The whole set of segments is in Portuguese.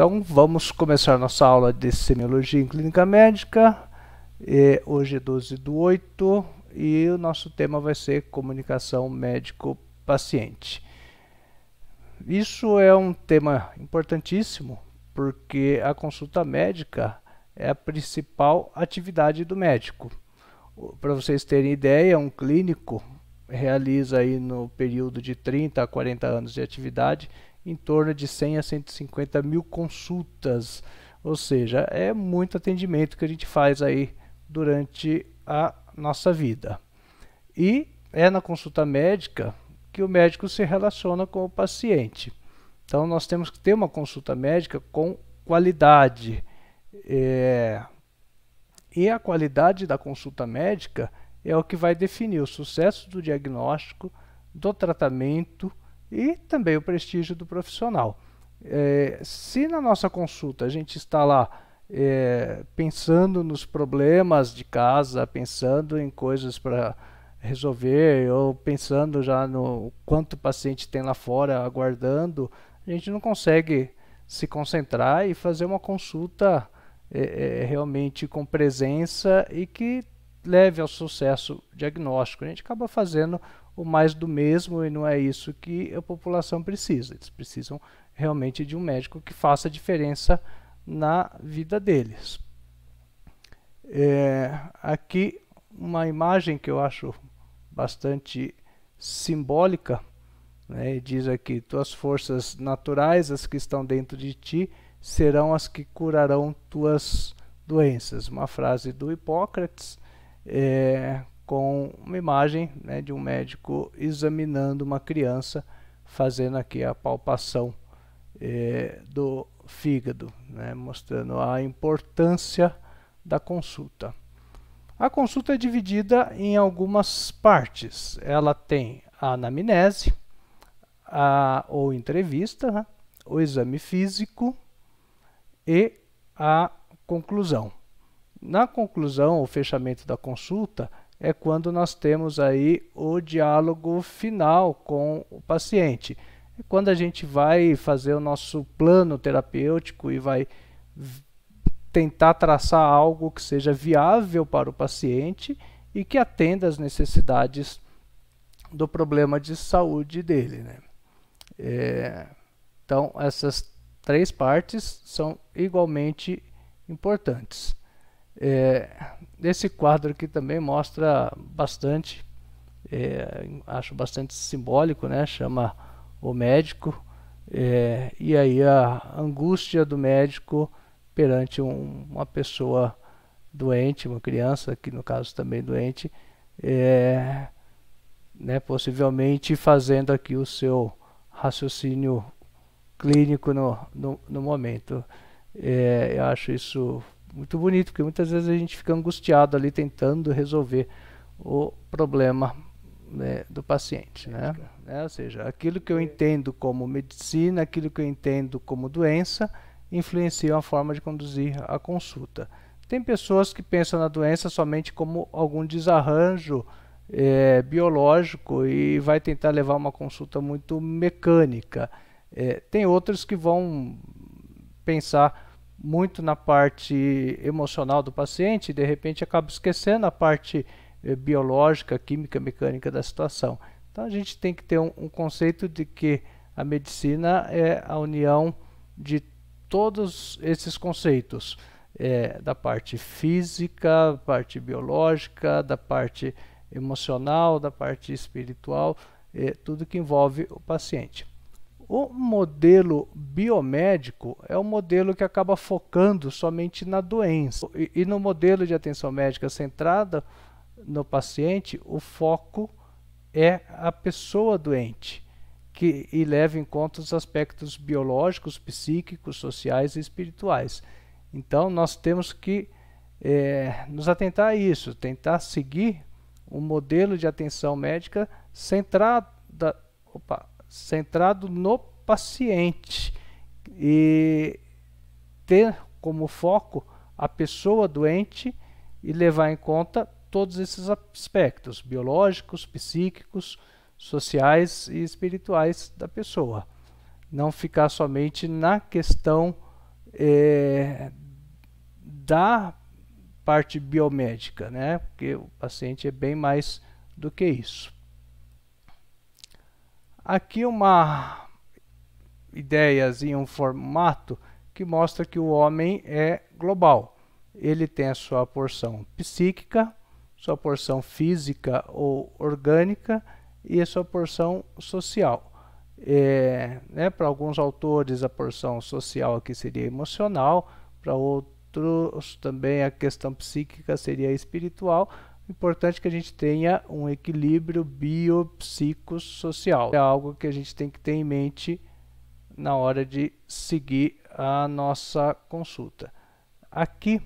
Então vamos começar nossa aula de semiologia em clínica médica. E é hoje é 12 do 8 e o nosso tema vai ser comunicação médico-paciente. Isso é um tema importantíssimo porque a consulta médica é a principal atividade do médico. Para vocês terem ideia, um clínico realiza aí no período de 30 a 40 anos de atividade em torno de 100 a 150 mil consultas. Ou seja, é muito atendimento que a gente faz aí durante a nossa vida. E é na consulta médica que o médico se relaciona com o paciente. Então, nós temos que ter uma consulta médica com qualidade. É... E a qualidade da consulta médica é o que vai definir o sucesso do diagnóstico, do tratamento e também o prestígio do profissional. É, se na nossa consulta a gente está lá é, pensando nos problemas de casa, pensando em coisas para resolver, ou pensando já no quanto o paciente tem lá fora aguardando, a gente não consegue se concentrar e fazer uma consulta é, é realmente com presença e que leve ao sucesso diagnóstico. A gente acaba fazendo o mais do mesmo e não é isso que a população precisa. Eles precisam realmente de um médico que faça diferença na vida deles. É, aqui uma imagem que eu acho bastante simbólica, né? diz aqui: tuas forças naturais, as que estão dentro de ti, serão as que curarão tuas doenças. Uma frase do Hipócrates, é, com uma imagem né, de um médico examinando uma criança, fazendo aqui a palpação eh, do fígado, né, mostrando a importância da consulta. A consulta é dividida em algumas partes. Ela tem a anamnese, a, ou entrevista, né, o exame físico e a conclusão. Na conclusão, o fechamento da consulta, é quando nós temos aí o diálogo final com o paciente. É quando a gente vai fazer o nosso plano terapêutico e vai tentar traçar algo que seja viável para o paciente e que atenda às necessidades do problema de saúde dele. Né? É, então, essas três partes são igualmente importantes. É, esse quadro aqui também mostra bastante, é, acho bastante simbólico, né? Chama o médico é, e aí a angústia do médico perante um, uma pessoa doente, uma criança, que no caso também doente, é, né, possivelmente fazendo aqui o seu raciocínio clínico no, no, no momento. É, eu acho isso muito bonito, porque muitas vezes a gente fica angustiado ali tentando resolver o problema né, do paciente. Né? É, ou seja, aquilo que eu é. entendo como medicina, aquilo que eu entendo como doença, influencia a forma de conduzir a consulta. Tem pessoas que pensam na doença somente como algum desarranjo é, biológico e vai tentar levar uma consulta muito mecânica. É, tem outros que vão pensar muito na parte emocional do paciente e de repente acaba esquecendo a parte eh, biológica, química, mecânica da situação. Então a gente tem que ter um, um conceito de que a medicina é a união de todos esses conceitos, é, da parte física, parte biológica, da parte emocional, da parte espiritual, é, tudo que envolve o paciente. O modelo biomédico é o modelo que acaba focando somente na doença. E, e, no modelo de atenção médica centrada no paciente, o foco é a pessoa doente, que e leva em conta os aspectos biológicos, psíquicos, sociais e espirituais. Então, nós temos que é, nos atentar a isso, tentar seguir o um modelo de atenção médica centrada. Opa, centrado no paciente e ter como foco a pessoa doente e levar em conta todos esses aspectos biológicos, psíquicos, sociais e espirituais da pessoa. Não ficar somente na questão é, da parte biomédica, né? Porque o paciente é bem mais do que isso. Aqui uma ideiazinha, um formato que mostra que o homem é global. Ele tem a sua porção psíquica, sua porção física ou orgânica e a sua porção social. É, né, para alguns autores, a porção social aqui seria emocional, para outros também a questão psíquica seria espiritual, Importante que a gente tenha um equilíbrio biopsicossocial. É algo que a gente tem que ter em mente na hora de seguir a nossa consulta. Aqui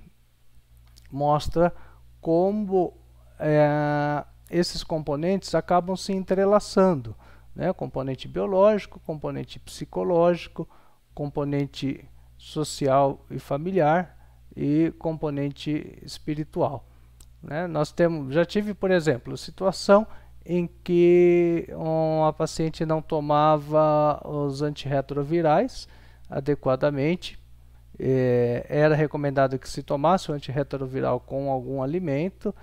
mostra como é, esses componentes acabam se entrelaçando. Né? Componente biológico, componente psicológico, componente social e familiar e componente espiritual. Né? Nós temos, já tive, por exemplo, situação em que uma paciente não tomava os antirretrovirais adequadamente. Eh, era recomendado que se tomasse o antirretroviral com algum alimento.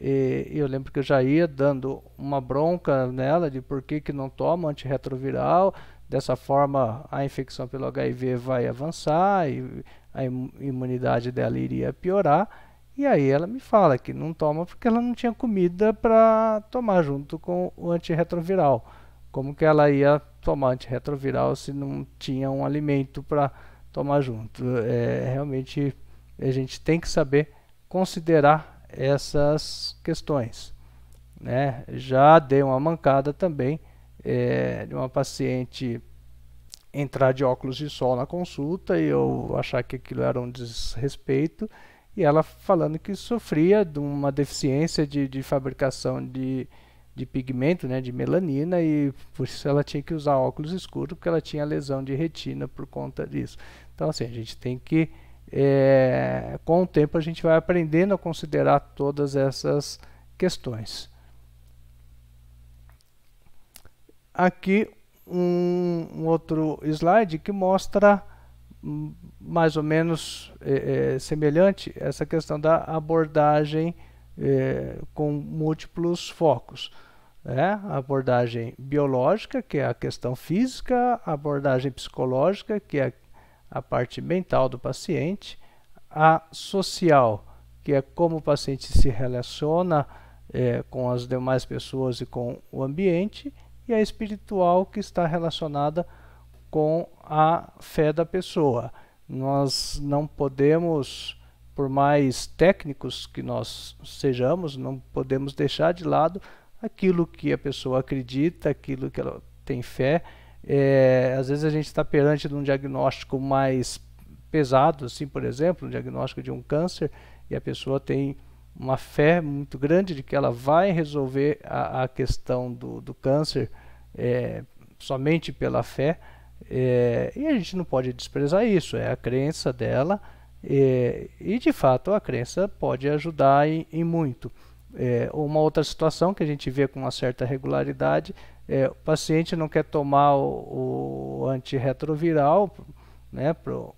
E eu lembro que eu já ia dando uma bronca nela de por que, que não toma antirretroviral. Dessa forma, a infecção pelo HIV vai avançar e a imunidade dela iria piorar. E aí ela me fala que não toma porque ela não tinha comida para tomar junto com o antirretroviral. Como que ela ia tomar antirretroviral se não tinha um alimento para tomar junto? É, realmente a gente tem que saber considerar essas questões. Né? Já dei uma mancada também é, de uma paciente entrar de óculos de sol na consulta e eu achar que aquilo era um desrespeito e ela falando que sofria de uma deficiência de, de fabricação de, de pigmento, né, de melanina, e por isso ela tinha que usar óculos escuros, porque ela tinha lesão de retina por conta disso. Então, assim, a gente tem que, é, com o tempo, a gente vai aprendendo a considerar todas essas questões. Aqui um, um outro slide que mostra mais ou menos é, é, semelhante essa questão da abordagem é, com múltiplos focos. A né? abordagem biológica, que é a questão física, a abordagem psicológica, que é a parte mental do paciente, a social, que é como o paciente se relaciona é, com as demais pessoas e com o ambiente, e a espiritual, que está relacionada com a fé da pessoa. Nós não podemos, por mais técnicos que nós sejamos, não podemos deixar de lado aquilo que a pessoa acredita, aquilo que ela tem fé. É, às vezes a gente está perante um diagnóstico mais pesado, assim, por exemplo, um diagnóstico de um câncer, e a pessoa tem uma fé muito grande de que ela vai resolver a, a questão do, do câncer é, somente pela fé. É, e a gente não pode desprezar isso, é a crença dela, é, e de fato a crença pode ajudar em, em muito. É, uma outra situação que a gente vê com uma certa regularidade é o paciente não quer tomar o, o antirretroviral né, pro,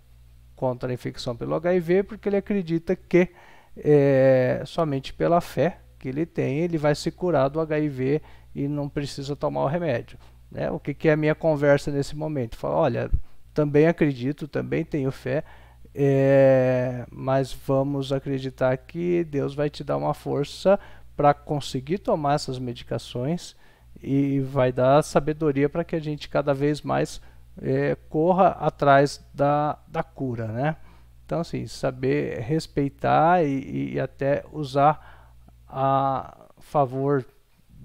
contra a infecção pelo HIV porque ele acredita que é, somente pela fé que ele tem ele vai se curar do HIV e não precisa tomar o remédio. Né? O que, que é a minha conversa nesse momento? Fala, olha, também acredito, também tenho fé, é, mas vamos acreditar que Deus vai te dar uma força para conseguir tomar essas medicações e vai dar sabedoria para que a gente cada vez mais é, corra atrás da, da cura, né? Então, assim, saber respeitar e, e até usar a favor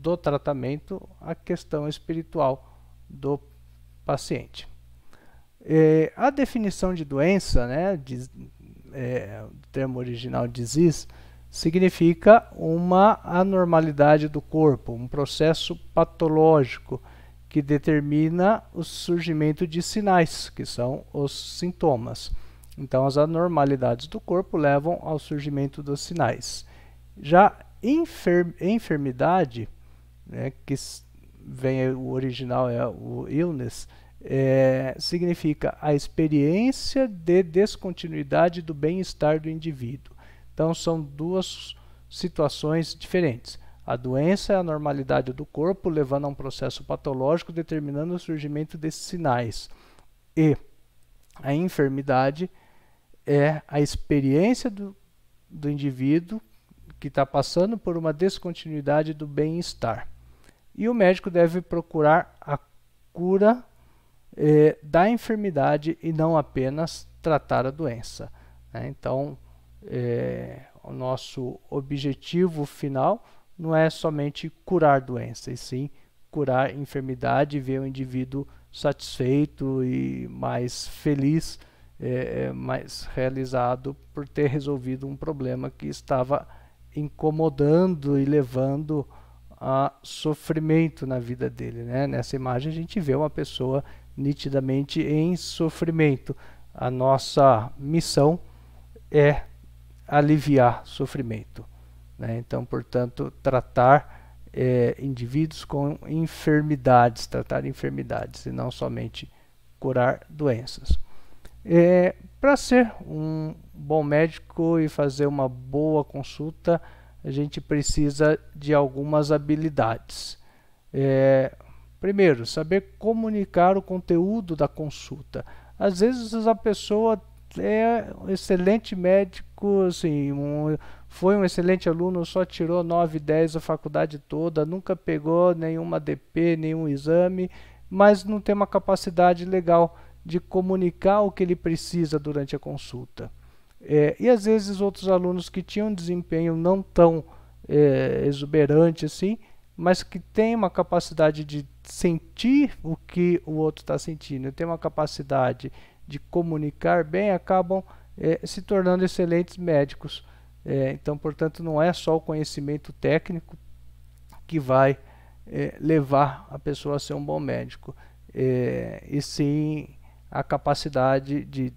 do tratamento a questão espiritual do paciente. É, a definição de doença, né, de, é, o termo original disease, significa uma anormalidade do corpo, um processo patológico que determina o surgimento de sinais, que são os sintomas. Então, as anormalidades do corpo levam ao surgimento dos sinais. Já enfer enfermidade né, que vem o original é o illness, é, significa a experiência de descontinuidade do bem-estar do indivíduo. Então são duas situações diferentes. A doença é a normalidade do corpo, levando a um processo patológico, determinando o surgimento desses sinais. E a enfermidade é a experiência do, do indivíduo que está passando por uma descontinuidade do bem-estar. E o médico deve procurar a cura eh, da enfermidade e não apenas tratar a doença. Né? Então, eh, o nosso objetivo final não é somente curar doença, e sim curar enfermidade e ver o indivíduo satisfeito e mais feliz, eh, eh, mais realizado por ter resolvido um problema que estava incomodando e levando a sofrimento na vida dele. Né? Nessa imagem a gente vê uma pessoa nitidamente em sofrimento. A nossa missão é aliviar sofrimento. Né? Então, portanto, tratar é, indivíduos com enfermidades, tratar enfermidades e não somente curar doenças. É, Para ser um bom médico e fazer uma boa consulta, a gente precisa de algumas habilidades. É, primeiro, saber comunicar o conteúdo da consulta. Às vezes a pessoa é um excelente médico, assim, um, foi um excelente aluno, só tirou 9, 10 a faculdade toda, nunca pegou nenhuma DP, nenhum exame, mas não tem uma capacidade legal de comunicar o que ele precisa durante a consulta. É, e às vezes outros alunos que tinham um desempenho não tão é, exuberante assim, mas que tem uma capacidade de sentir o que o outro está sentindo, tem uma capacidade de comunicar bem, acabam é, se tornando excelentes médicos. É, então, portanto, não é só o conhecimento técnico que vai é, levar a pessoa a ser um bom médico, é, e sim a capacidade de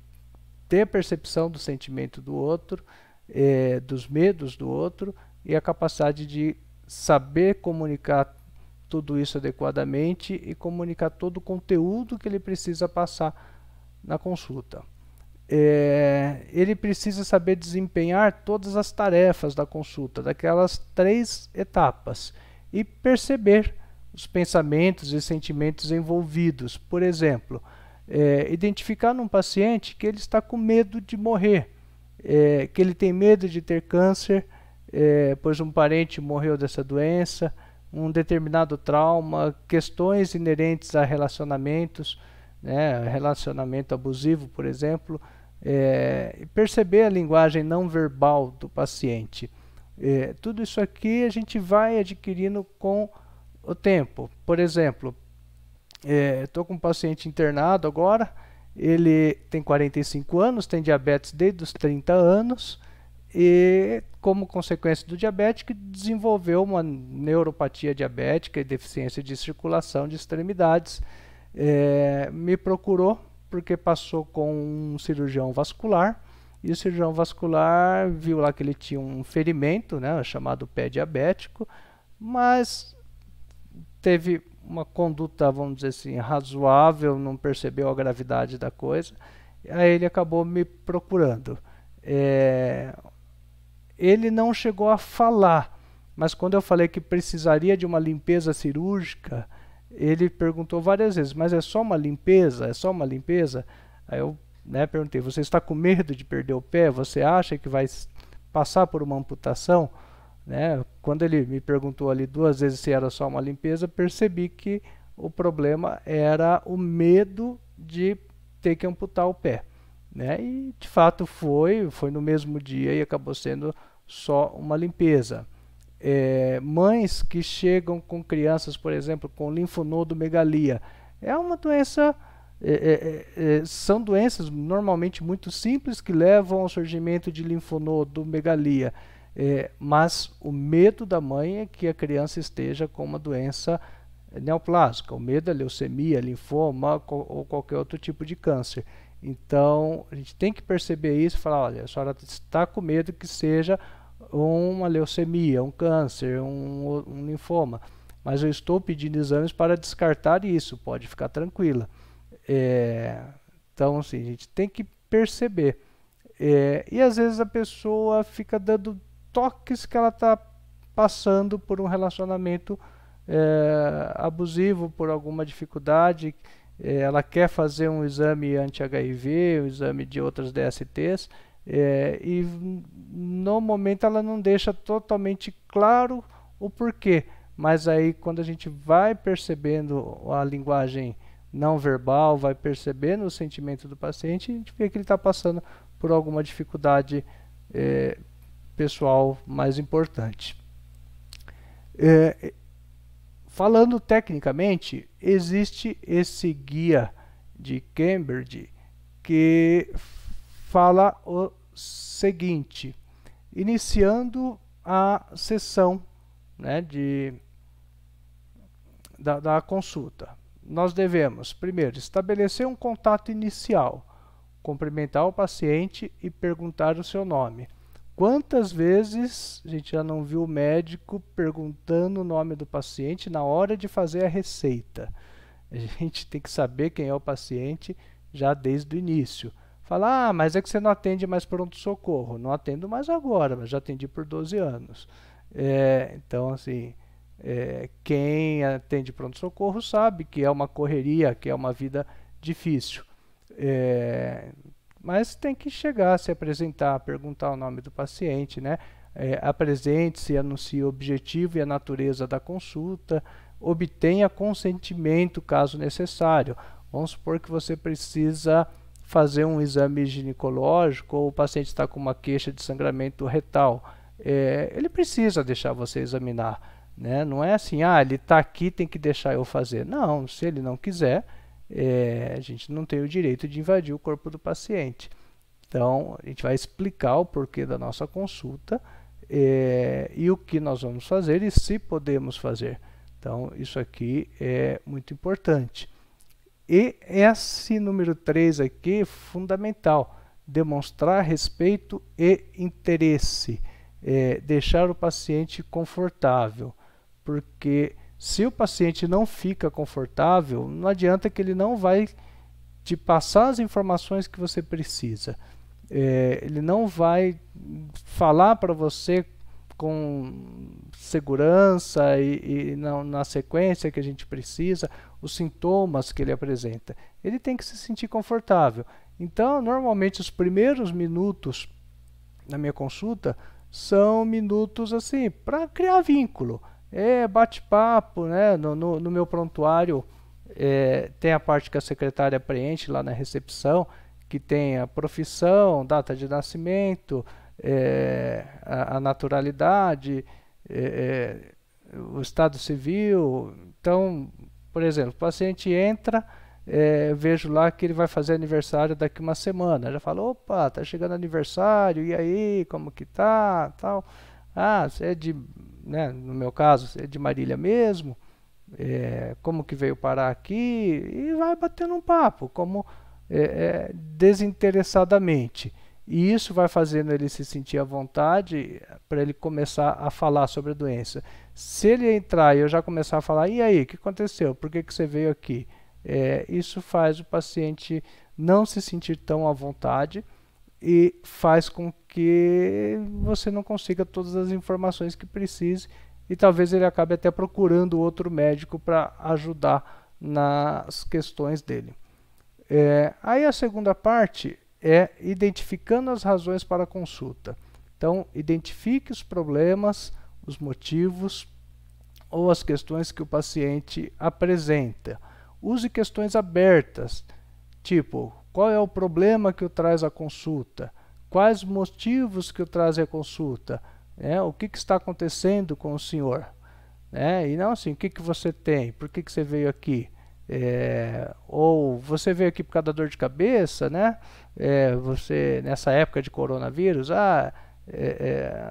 ter percepção do sentimento do outro, é, dos medos do outro e a capacidade de saber comunicar tudo isso adequadamente e comunicar todo o conteúdo que ele precisa passar na consulta. É, ele precisa saber desempenhar todas as tarefas da consulta, daquelas três etapas, e perceber os pensamentos e sentimentos envolvidos. Por exemplo, é, identificar num paciente que ele está com medo de morrer, é, que ele tem medo de ter câncer, é, pois um parente morreu dessa doença, um determinado trauma, questões inerentes a relacionamentos, né, relacionamento abusivo, por exemplo, é, perceber a linguagem não verbal do paciente. É, tudo isso aqui a gente vai adquirindo com o tempo. Por exemplo, Estou é, com um paciente internado agora, ele tem 45 anos, tem diabetes desde os 30 anos e, como consequência do diabético, desenvolveu uma neuropatia diabética e deficiência de circulação de extremidades. É, me procurou porque passou com um cirurgião vascular e o cirurgião vascular viu lá que ele tinha um ferimento, né, chamado pé diabético, mas teve uma conduta, vamos dizer assim, razoável, não percebeu a gravidade da coisa, aí ele acabou me procurando. É, ele não chegou a falar, mas quando eu falei que precisaria de uma limpeza cirúrgica, ele perguntou várias vezes, mas é só uma limpeza? É só uma limpeza? Aí eu né, perguntei, você está com medo de perder o pé? Você acha que vai passar por uma amputação? Né? Quando ele me perguntou ali duas vezes se era só uma limpeza, percebi que o problema era o medo de ter que amputar o pé. Né? E de fato foi, foi no mesmo dia e acabou sendo só uma limpeza. É, mães que chegam com crianças, por exemplo, com linfonodomegalia, é uma doença. É é, é, é, são doenças normalmente muito simples que levam ao surgimento de linfonodomegalia. É, mas o medo da mãe é que a criança esteja com uma doença é, neoplásica. O medo é leucemia, linfoma ou qualquer outro tipo de câncer. Então, a gente tem que perceber isso e falar, olha, a senhora está com medo que seja uma leucemia, um câncer, um, um linfoma. Mas eu estou pedindo exames para descartar isso, pode ficar tranquila. É, então, assim, a gente tem que perceber. É, e às vezes a pessoa fica dando toques que ela está passando por um relacionamento é, abusivo, por alguma dificuldade. É, ela quer fazer um exame anti-HIV, um exame de outras DSTs, é, eh, e no momento ela não deixa totalmente claro o porquê, mas aí quando a gente vai percebendo a linguagem não verbal, vai percebendo o sentimento do paciente, a gente vê que ele está passando por alguma dificuldade é, pessoal mais importante. É, falando tecnicamente, existe esse guia de Cambridge que fala o seguinte, iniciando a sessão né, de, da, da consulta. Nós devemos, primeiro, estabelecer um contato inicial, cumprimentar o paciente e perguntar o seu nome. Quantas vezes a gente já não viu o médico perguntando o nome do paciente na hora de fazer a receita? A gente tem que saber quem é o paciente já desde o início. Falar, ah, mas é que você não atende mais pronto-socorro. Não atendo mais agora, mas já atendi por 12 anos. É, então, assim, é, quem atende pronto-socorro sabe que é uma correria, que é uma vida difícil. É, mas tem que chegar, se apresentar, perguntar o nome do paciente, né? É, apresente-se, anuncie o objetivo e a natureza da consulta, obtenha consentimento caso necessário. Vamos supor que você precisa fazer um exame ginecológico ou o paciente está com uma queixa de sangramento retal. É, ele precisa deixar você examinar. Né? Não é assim, ah, ele está aqui, tem que deixar eu fazer. Não, se ele não quiser, é, a gente não tem o direito de invadir o corpo do paciente. Então, a gente vai explicar o porquê da nossa consulta é, e o que nós vamos fazer e se podemos fazer. Então, isso aqui é muito importante. E esse número 3 aqui é fundamental: demonstrar respeito e interesse, é, deixar o paciente confortável, porque se o paciente não fica confortável, não adianta que ele não vai te passar as informações que você precisa. É, ele não vai falar para você com segurança e, e na, na, sequência que a gente precisa, os sintomas que ele apresenta. Ele tem que se sentir confortável. Então, normalmente, os primeiros minutos na minha consulta são minutos assim para criar vínculo. É bate-papo, né? No, no, no, meu prontuário é, tem a parte que a secretária preenche lá na recepção, que tem a profissão, data de nascimento, é, a, a, naturalidade, é, é o estado civil. Então, por exemplo, o paciente entra, é, vejo lá que ele vai fazer aniversário daqui uma semana. Já fala, opa, tá chegando aniversário, e aí, como que tá? Tal. Ah, você é de né, no meu caso, é de Marília mesmo, é, como que veio parar aqui, e vai batendo um papo, como é, é desinteressadamente. E isso vai fazendo ele se sentir à vontade para ele começar a falar sobre a doença. Se ele entrar e eu já começar a falar, e aí, o que aconteceu? Por que, que você veio aqui? É, isso faz o paciente não se sentir tão à vontade e faz com que você não consiga todas as informações que precise e talvez ele acabe até procurando outro médico para ajudar nas questões dele. É, aí a segunda parte é identificando as razões para a consulta. Então, identifique os problemas, os motivos ou as questões que o paciente apresenta. Use questões abertas, tipo qual é o problema que o traz à consulta? Quais motivos que o trazem à consulta? É, o que, que, está acontecendo com o senhor? É, e não assim, o que, que você tem? Por que, que você veio aqui? É, ou você veio aqui por causa da dor de cabeça, né? É, você nessa época de coronavírus, ah, é,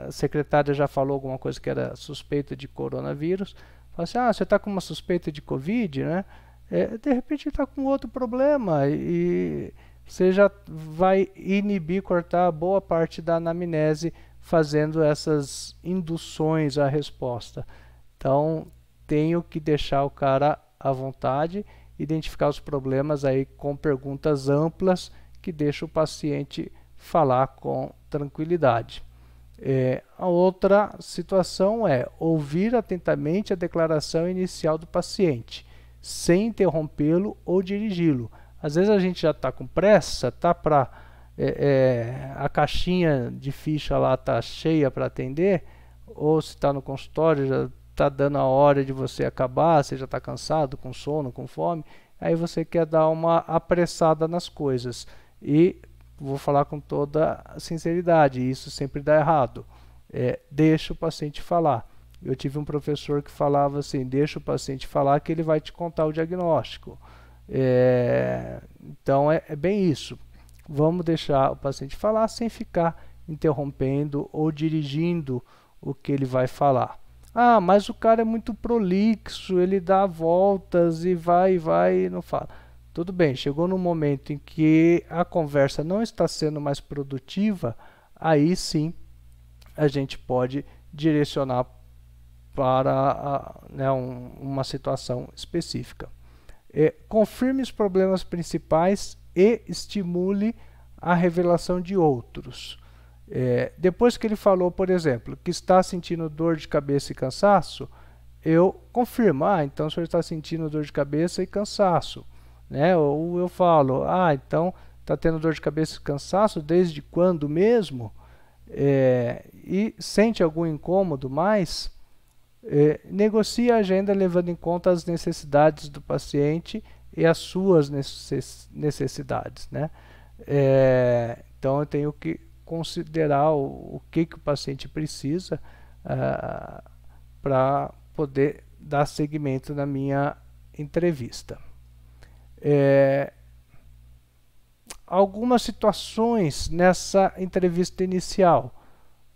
é a secretária já falou alguma coisa que era suspeita de coronavírus. Fala assim, ah, você está com uma suspeita de covid, né? é, de repente está com outro problema e você já vai inibir, cortar boa parte da anamnese fazendo essas induções à resposta. Então, tenho que deixar o cara à vontade, identificar os problemas aí com perguntas amplas que deixa o paciente falar com tranquilidade. É, a outra situação é ouvir atentamente a declaração inicial do paciente sem interrompê-lo ou dirigi-lo. Às vezes a gente já está com pressa, tá para é, é, a caixinha de ficha lá está cheia para atender, ou se está no consultório já está dando a hora de você acabar, você já está cansado, com sono, com fome, aí você quer dar uma apressada nas coisas. E vou falar com toda sinceridade, isso sempre dá errado. É, deixa o paciente falar. Eu tive um professor que falava assim: deixa o paciente falar que ele vai te contar o diagnóstico. É, então é, é bem isso. Vamos deixar o paciente falar sem ficar interrompendo ou dirigindo o que ele vai falar. Ah, mas o cara é muito prolixo, ele dá voltas e vai e vai e não fala. Tudo bem, chegou no momento em que a conversa não está sendo mais produtiva, aí sim a gente pode direcionar para né, um, uma situação específica. É, confirme os problemas principais e estimule a revelação de outros. É, depois que ele falou, por exemplo, que está sentindo dor de cabeça e cansaço, eu confirmo, ah, então o senhor está sentindo dor de cabeça e cansaço. Né? Ou eu falo, ah, então está tendo dor de cabeça e cansaço desde quando mesmo? É, e sente algum incômodo mais? É, negocie a agenda levando em conta as necessidades do paciente e as suas necessidades, né? É, então eu tenho que considerar o, o que, que o paciente precisa uh, ah, para poder dar seguimento na minha entrevista. É, algumas situações nessa entrevista inicial.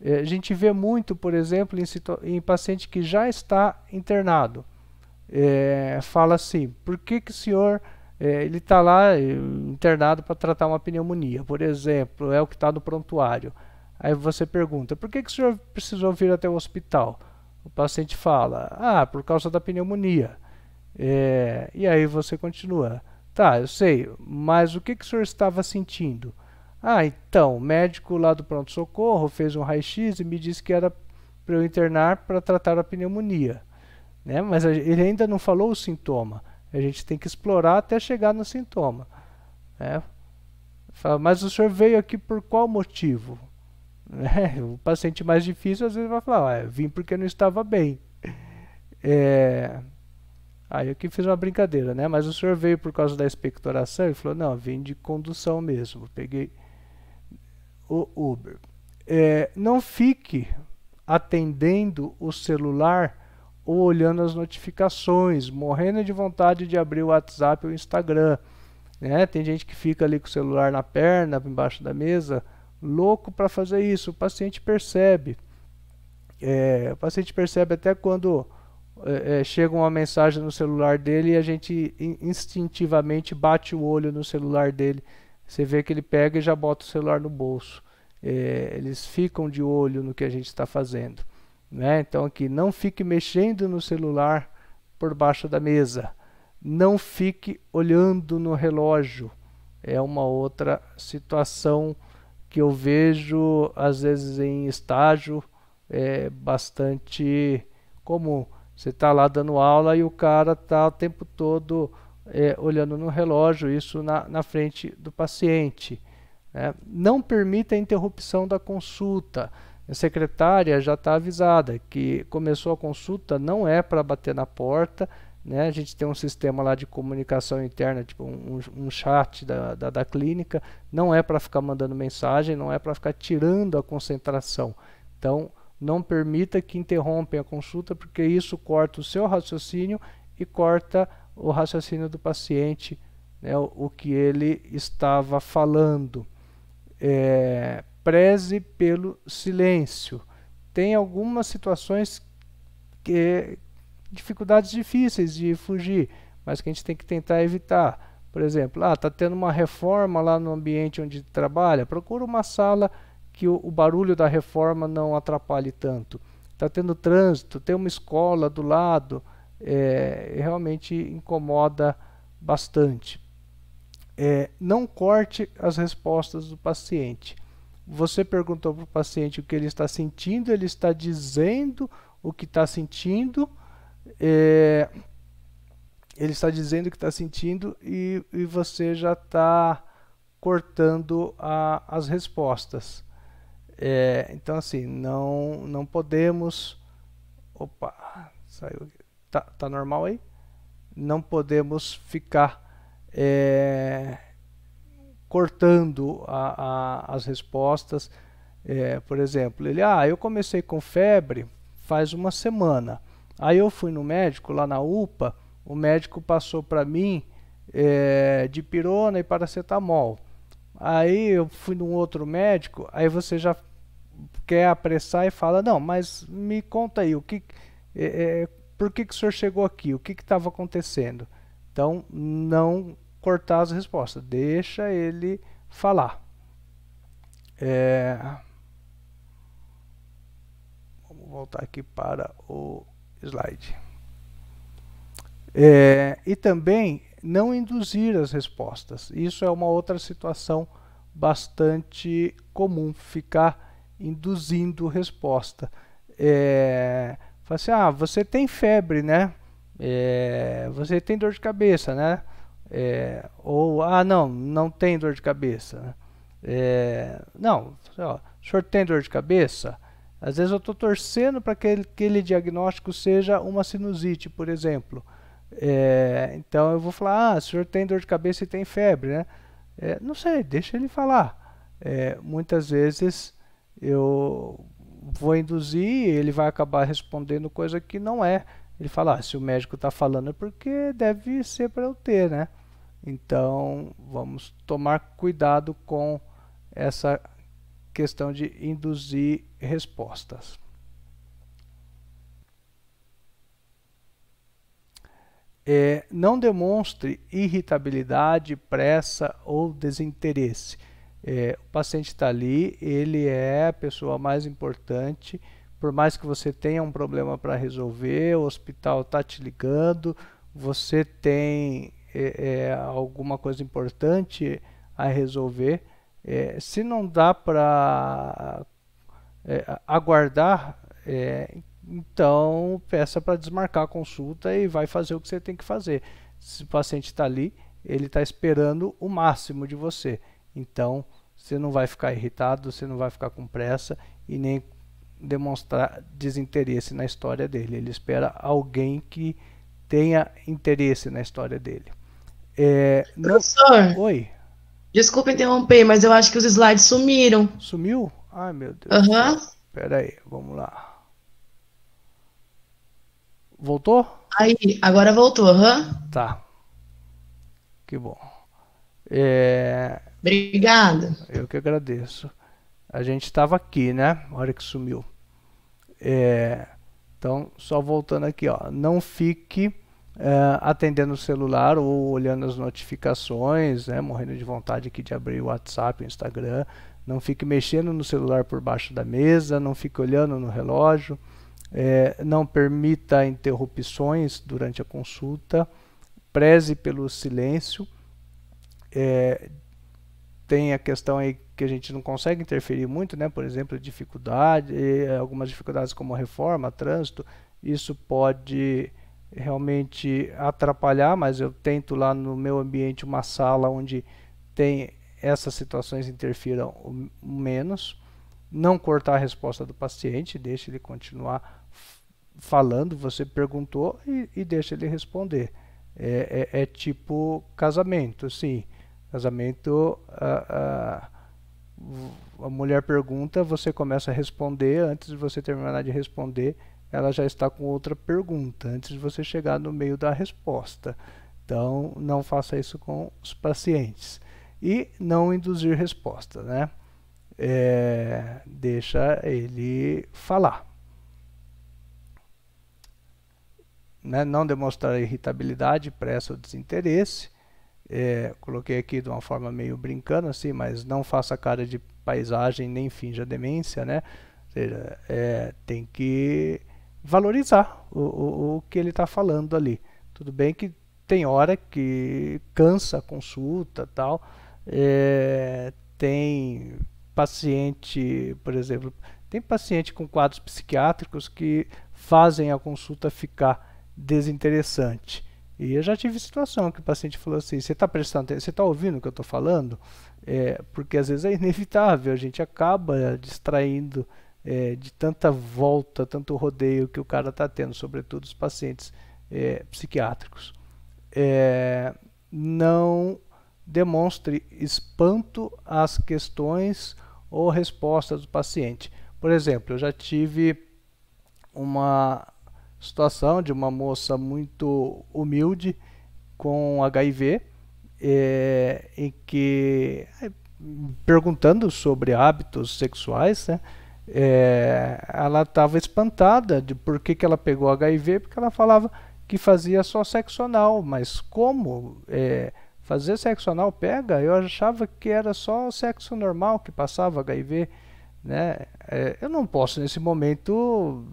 É, a gente vê muito, por exemplo, em, em paciente que já está internado. É, fala assim, por que, que o senhor é, ele está lá é, internado para tratar uma pneumonia, por exemplo, é o que está no prontuário. Aí você pergunta, por que, que o senhor precisou vir até o hospital? O paciente fala, ah, por causa da pneumonia. É, e aí você continua, tá, eu sei, mas o que, que o senhor estava sentindo? Ah, então, o médico lá do pronto-socorro fez um raio-x e me disse que era para eu internar para tratar a pneumonia. Né? Mas ele ainda não falou o sintoma. A gente tem que explorar até chegar no sintoma. Né? Fala, mas o senhor veio aqui por qual motivo? Né? O paciente mais difícil às vezes vai falar, ah, vim porque não estava bem. É... Aí eu que fiz uma brincadeira, né? Mas o senhor veio por causa da expectoração? Ele falou, não, vim de condução mesmo. Peguei o Uber. É, não fique atendendo o celular ou olhando as notificações, morrendo de vontade de abrir o WhatsApp ou o Instagram. Né? Tem gente que fica ali com o celular na perna, embaixo da mesa, louco para fazer isso. O paciente percebe. É, o paciente percebe até quando é, é chega uma mensagem no celular dele e a gente instintivamente bate o olho no celular dele você vê que ele pega e já bota o celular no bolso. É, eles ficam de olho no que a gente está fazendo. Né? Então, aqui, não fique mexendo no celular por baixo da mesa. Não fique olhando no relógio. É uma outra situação que eu vejo, às vezes, em estágio, é bastante comum. Você está lá dando aula e o cara está o tempo todo é, olhando no relógio, isso na, na frente do paciente. Né? Não permita a interrupção da consulta. A secretária já está avisada que começou a consulta, não é para bater na porta. Né? A gente tem um sistema lá de comunicação interna, tipo um, um chat da, da, da clínica, não é para ficar mandando mensagem, não é para ficar tirando a concentração. Então, não permita que interrompem a consulta, porque isso corta o seu raciocínio e corta o raciocínio do paciente, né, o, o, que ele estava falando. É, preze pelo silêncio. Tem algumas situações que dificuldades difíceis de fugir, mas que a gente tem que tentar evitar. Por exemplo, ah, tá tendo uma reforma lá no ambiente onde trabalha, procura uma sala que o, o barulho da reforma não atrapalhe tanto. Tá tendo trânsito, tem uma escola do lado, é, realmente incomoda bastante. É, não corte as respostas do paciente. Você perguntou para o paciente o que ele está sentindo, ele está dizendo o que está sentindo, é, ele está dizendo o que está sentindo e, e, você já está cortando a, as respostas. É, então, assim, não, não podemos. Opa, saiu aqui. Tá, tá normal aí? Não podemos ficar é, cortando a, a, as respostas. É, por exemplo, ele, ah, eu comecei com febre faz uma semana. Aí eu fui no médico lá na UPA, o médico passou para mim é, de pirona e paracetamol. Aí eu fui num outro médico, aí você já quer apressar e fala, não, mas me conta aí, o que, é, é por que, que o senhor chegou aqui? O que estava acontecendo? Então, não cortar as respostas, deixa ele falar. É... Vamos voltar aqui para o slide. É... E também não induzir as respostas. Isso é uma outra situação bastante comum, ficar induzindo resposta. É... Fala assim, ah, você tem febre, né? É, você tem dor de cabeça, né? É, ou, ah, não, não tem dor de cabeça. Né? É, não, ó, o senhor tem dor de cabeça? Às vezes eu estou torcendo para que aquele diagnóstico seja uma sinusite, por exemplo. É, então eu vou falar, ah, o senhor tem dor de cabeça e tem febre, né? É, não sei, deixa ele falar. É, muitas vezes eu vou induzir, ele vai acabar respondendo coisa que não é. Ele fala, ah, se o médico está falando é porque deve ser para eu ter, né? Então, vamos tomar cuidado com essa questão de induzir respostas. É, não demonstre irritabilidade, pressa ou desinteresse. É, o paciente está ali, ele é a pessoa mais importante. Por mais que você tenha um problema para resolver, o hospital está te ligando, você tem é, é, alguma coisa importante a resolver. É, se não dá para é, aguardar, é, então peça para desmarcar a consulta e vai fazer o que você tem que fazer. Se o paciente está ali, ele está esperando o máximo de você. Então, você não vai ficar irritado, você não vai ficar com pressa e nem demonstrar desinteresse na história dele. Ele espera alguém que tenha interesse na história dele. É, não... Professor, Oi. Desculpa interromper, mas eu acho que os slides sumiram. Sumiu? Ai, meu Deus. Aham. Uhum. Pera aí, vamos lá. Voltou? Aí, agora voltou, aham. Uhum. Tá. Que bom. É, Obrigada. Eu que agradeço. A gente estava aqui, né? A hora que sumiu. É, então, só voltando aqui, ó. Não fique é, atendendo o celular ou olhando as notificações, né? Morrendo de vontade aqui de abrir o WhatsApp, o Instagram. Não fique mexendo no celular por baixo da mesa, não fique olhando no relógio. É, não permita interrupções durante a consulta. Preze pelo silêncio. É, tem a questão aí que a gente não consegue interferir muito, né? Por exemplo, dificuldade, eh, algumas dificuldades como reforma, trânsito, isso pode realmente atrapalhar, mas eu tento lá no meu ambiente uma sala onde tem essas situações interfiram menos, não cortar a resposta do paciente, deixe ele continuar falando, você perguntou e, e deixa ele responder. É, é, é tipo casamento, sim. Casamento, a, a, a mulher pergunta, você começa a responder, antes de você terminar de responder, ela já está com outra pergunta, antes de você chegar no meio da resposta. Então, não faça isso com os pacientes. E não induzir resposta, né? É, deixa ele falar. Né? Não demonstrar irritabilidade, pressa ou desinteresse. É, coloquei aqui de uma forma meio brincando assim, mas não faça cara de paisagem nem finja demência, né? Ou seja, é, tem que valorizar o, o, o que ele está falando ali. Tudo bem que tem hora que cansa a consulta tal, é, tem paciente, por exemplo, tem paciente com quadros psiquiátricos que fazem a consulta ficar desinteressante. E eu já tive situação que o paciente falou assim: você está prestando atenção, você está ouvindo o que eu estou falando? É, porque às vezes é inevitável, a gente acaba distraindo é, de tanta volta, tanto rodeio que o cara está tendo, sobretudo os pacientes é, psiquiátricos. É, não demonstre espanto às questões ou respostas do paciente. Por exemplo, eu já tive uma situação de uma moça muito humilde com HIV, é, em que é, perguntando sobre hábitos sexuais, né, é, ela estava espantada de por que, que ela pegou HIV, porque ela falava que fazia só sexo anal, mas como é, fazer sexo anal pega? Eu achava que era só sexo normal que passava HIV, né? É, eu não posso nesse momento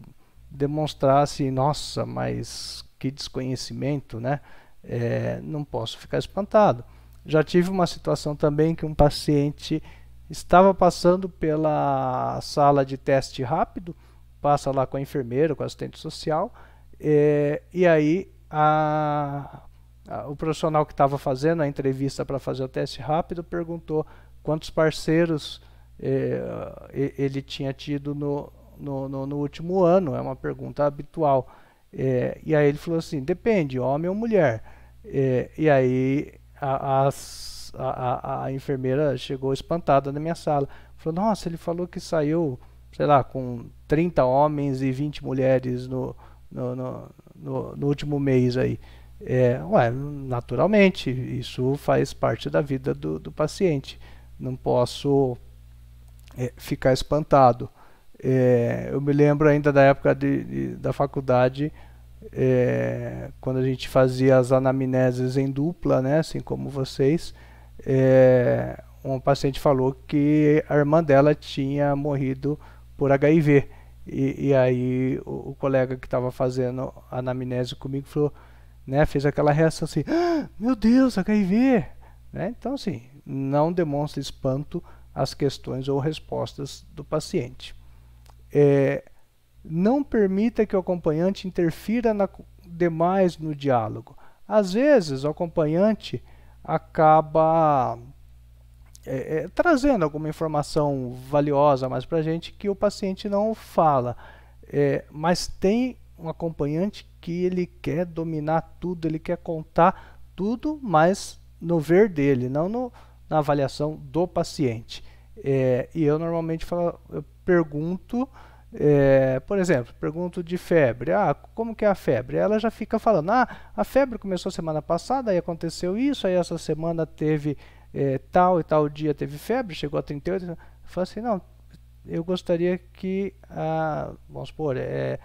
demonstrasse, nossa, mas que desconhecimento, né? É, não posso ficar espantado. Já tive uma situação também que um paciente estava passando pela sala de teste rápido, passa lá com a enfermeira, com a assistente social, é, e aí a, a, o profissional que estava fazendo a entrevista para fazer o teste rápido perguntou quantos parceiros é, ele tinha tido no, no, no, no último ano? É uma pergunta habitual. É, e aí ele falou assim: depende, homem ou mulher. É, e aí a, a, a, enfermeira chegou espantada na minha sala. Falou: nossa, ele falou que saiu, sei lá, com 30 homens e 20 mulheres no, no, no, no, no último mês aí. É, ué, naturalmente, isso faz parte da vida do, do paciente. Não posso é, ficar espantado. É, eu me lembro ainda da época de, de, da faculdade, é, quando a gente fazia as anamneses em dupla, né, assim como vocês, é, um paciente falou que a irmã dela tinha morrido por HIV. E, e aí o, o, colega que estava fazendo a anamnese comigo falou, né, fez aquela reação assim, ah, meu Deus, HIV! Né? Então, assim, não demonstra espanto as questões ou respostas do paciente. É, não permita que o acompanhante interfira na, demais no diálogo. Às vezes, o acompanhante acaba é, é, trazendo alguma informação valiosa mais para a gente que o paciente não fala, é, mas tem um acompanhante que ele quer dominar tudo, ele quer contar tudo, mas no ver dele, não no, na avaliação do paciente. É, e eu normalmente falo, eu pergunto, é, por exemplo, pergunto de febre. Ah, como que é a febre? Ela já fica falando, ah, a febre começou semana passada, aí aconteceu isso, aí essa semana teve é, tal e tal dia teve febre, chegou a 38. Eu falo assim, não, eu gostaria que, a, vamos supor, é,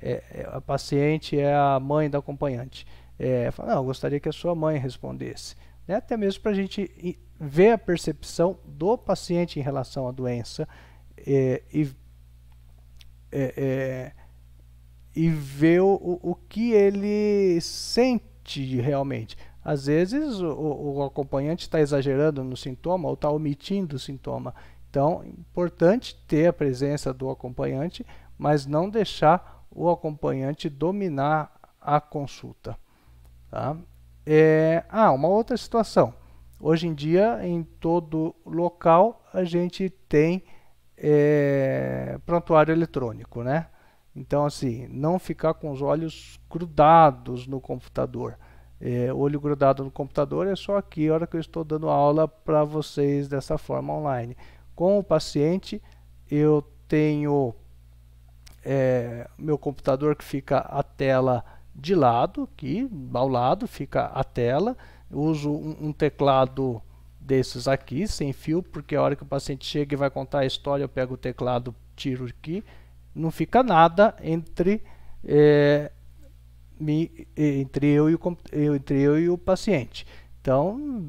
é, é a paciente é a mãe da acompanhante. É, não, eu gostaria que a sua mãe respondesse. Né? Até mesmo para a gente ver a percepção do paciente em relação à doença é, e, é, é e ver o, o que ele sente realmente. Às vezes o, o acompanhante está exagerando no sintoma ou está omitindo o sintoma. Então, é importante ter a presença do acompanhante, mas não deixar o acompanhante dominar a consulta. Tá? É, ah, uma outra situação. Hoje em dia, em todo local, a gente tem é, prontuário eletrônico, né? Então, assim, não ficar com os olhos grudados no computador. É, olho grudado no computador é só aqui, a hora que eu estou dando aula para vocês dessa forma online. Com o paciente, eu tenho é, meu computador que fica a tela de lado, aqui ao lado fica a tela, eu uso um, um teclado desses aqui, sem fio, porque a hora que o paciente chega e vai contar a história, eu pego o teclado, tiro aqui, não fica nada entre, é, me, entre, eu, e o, entre eu e o paciente. Então,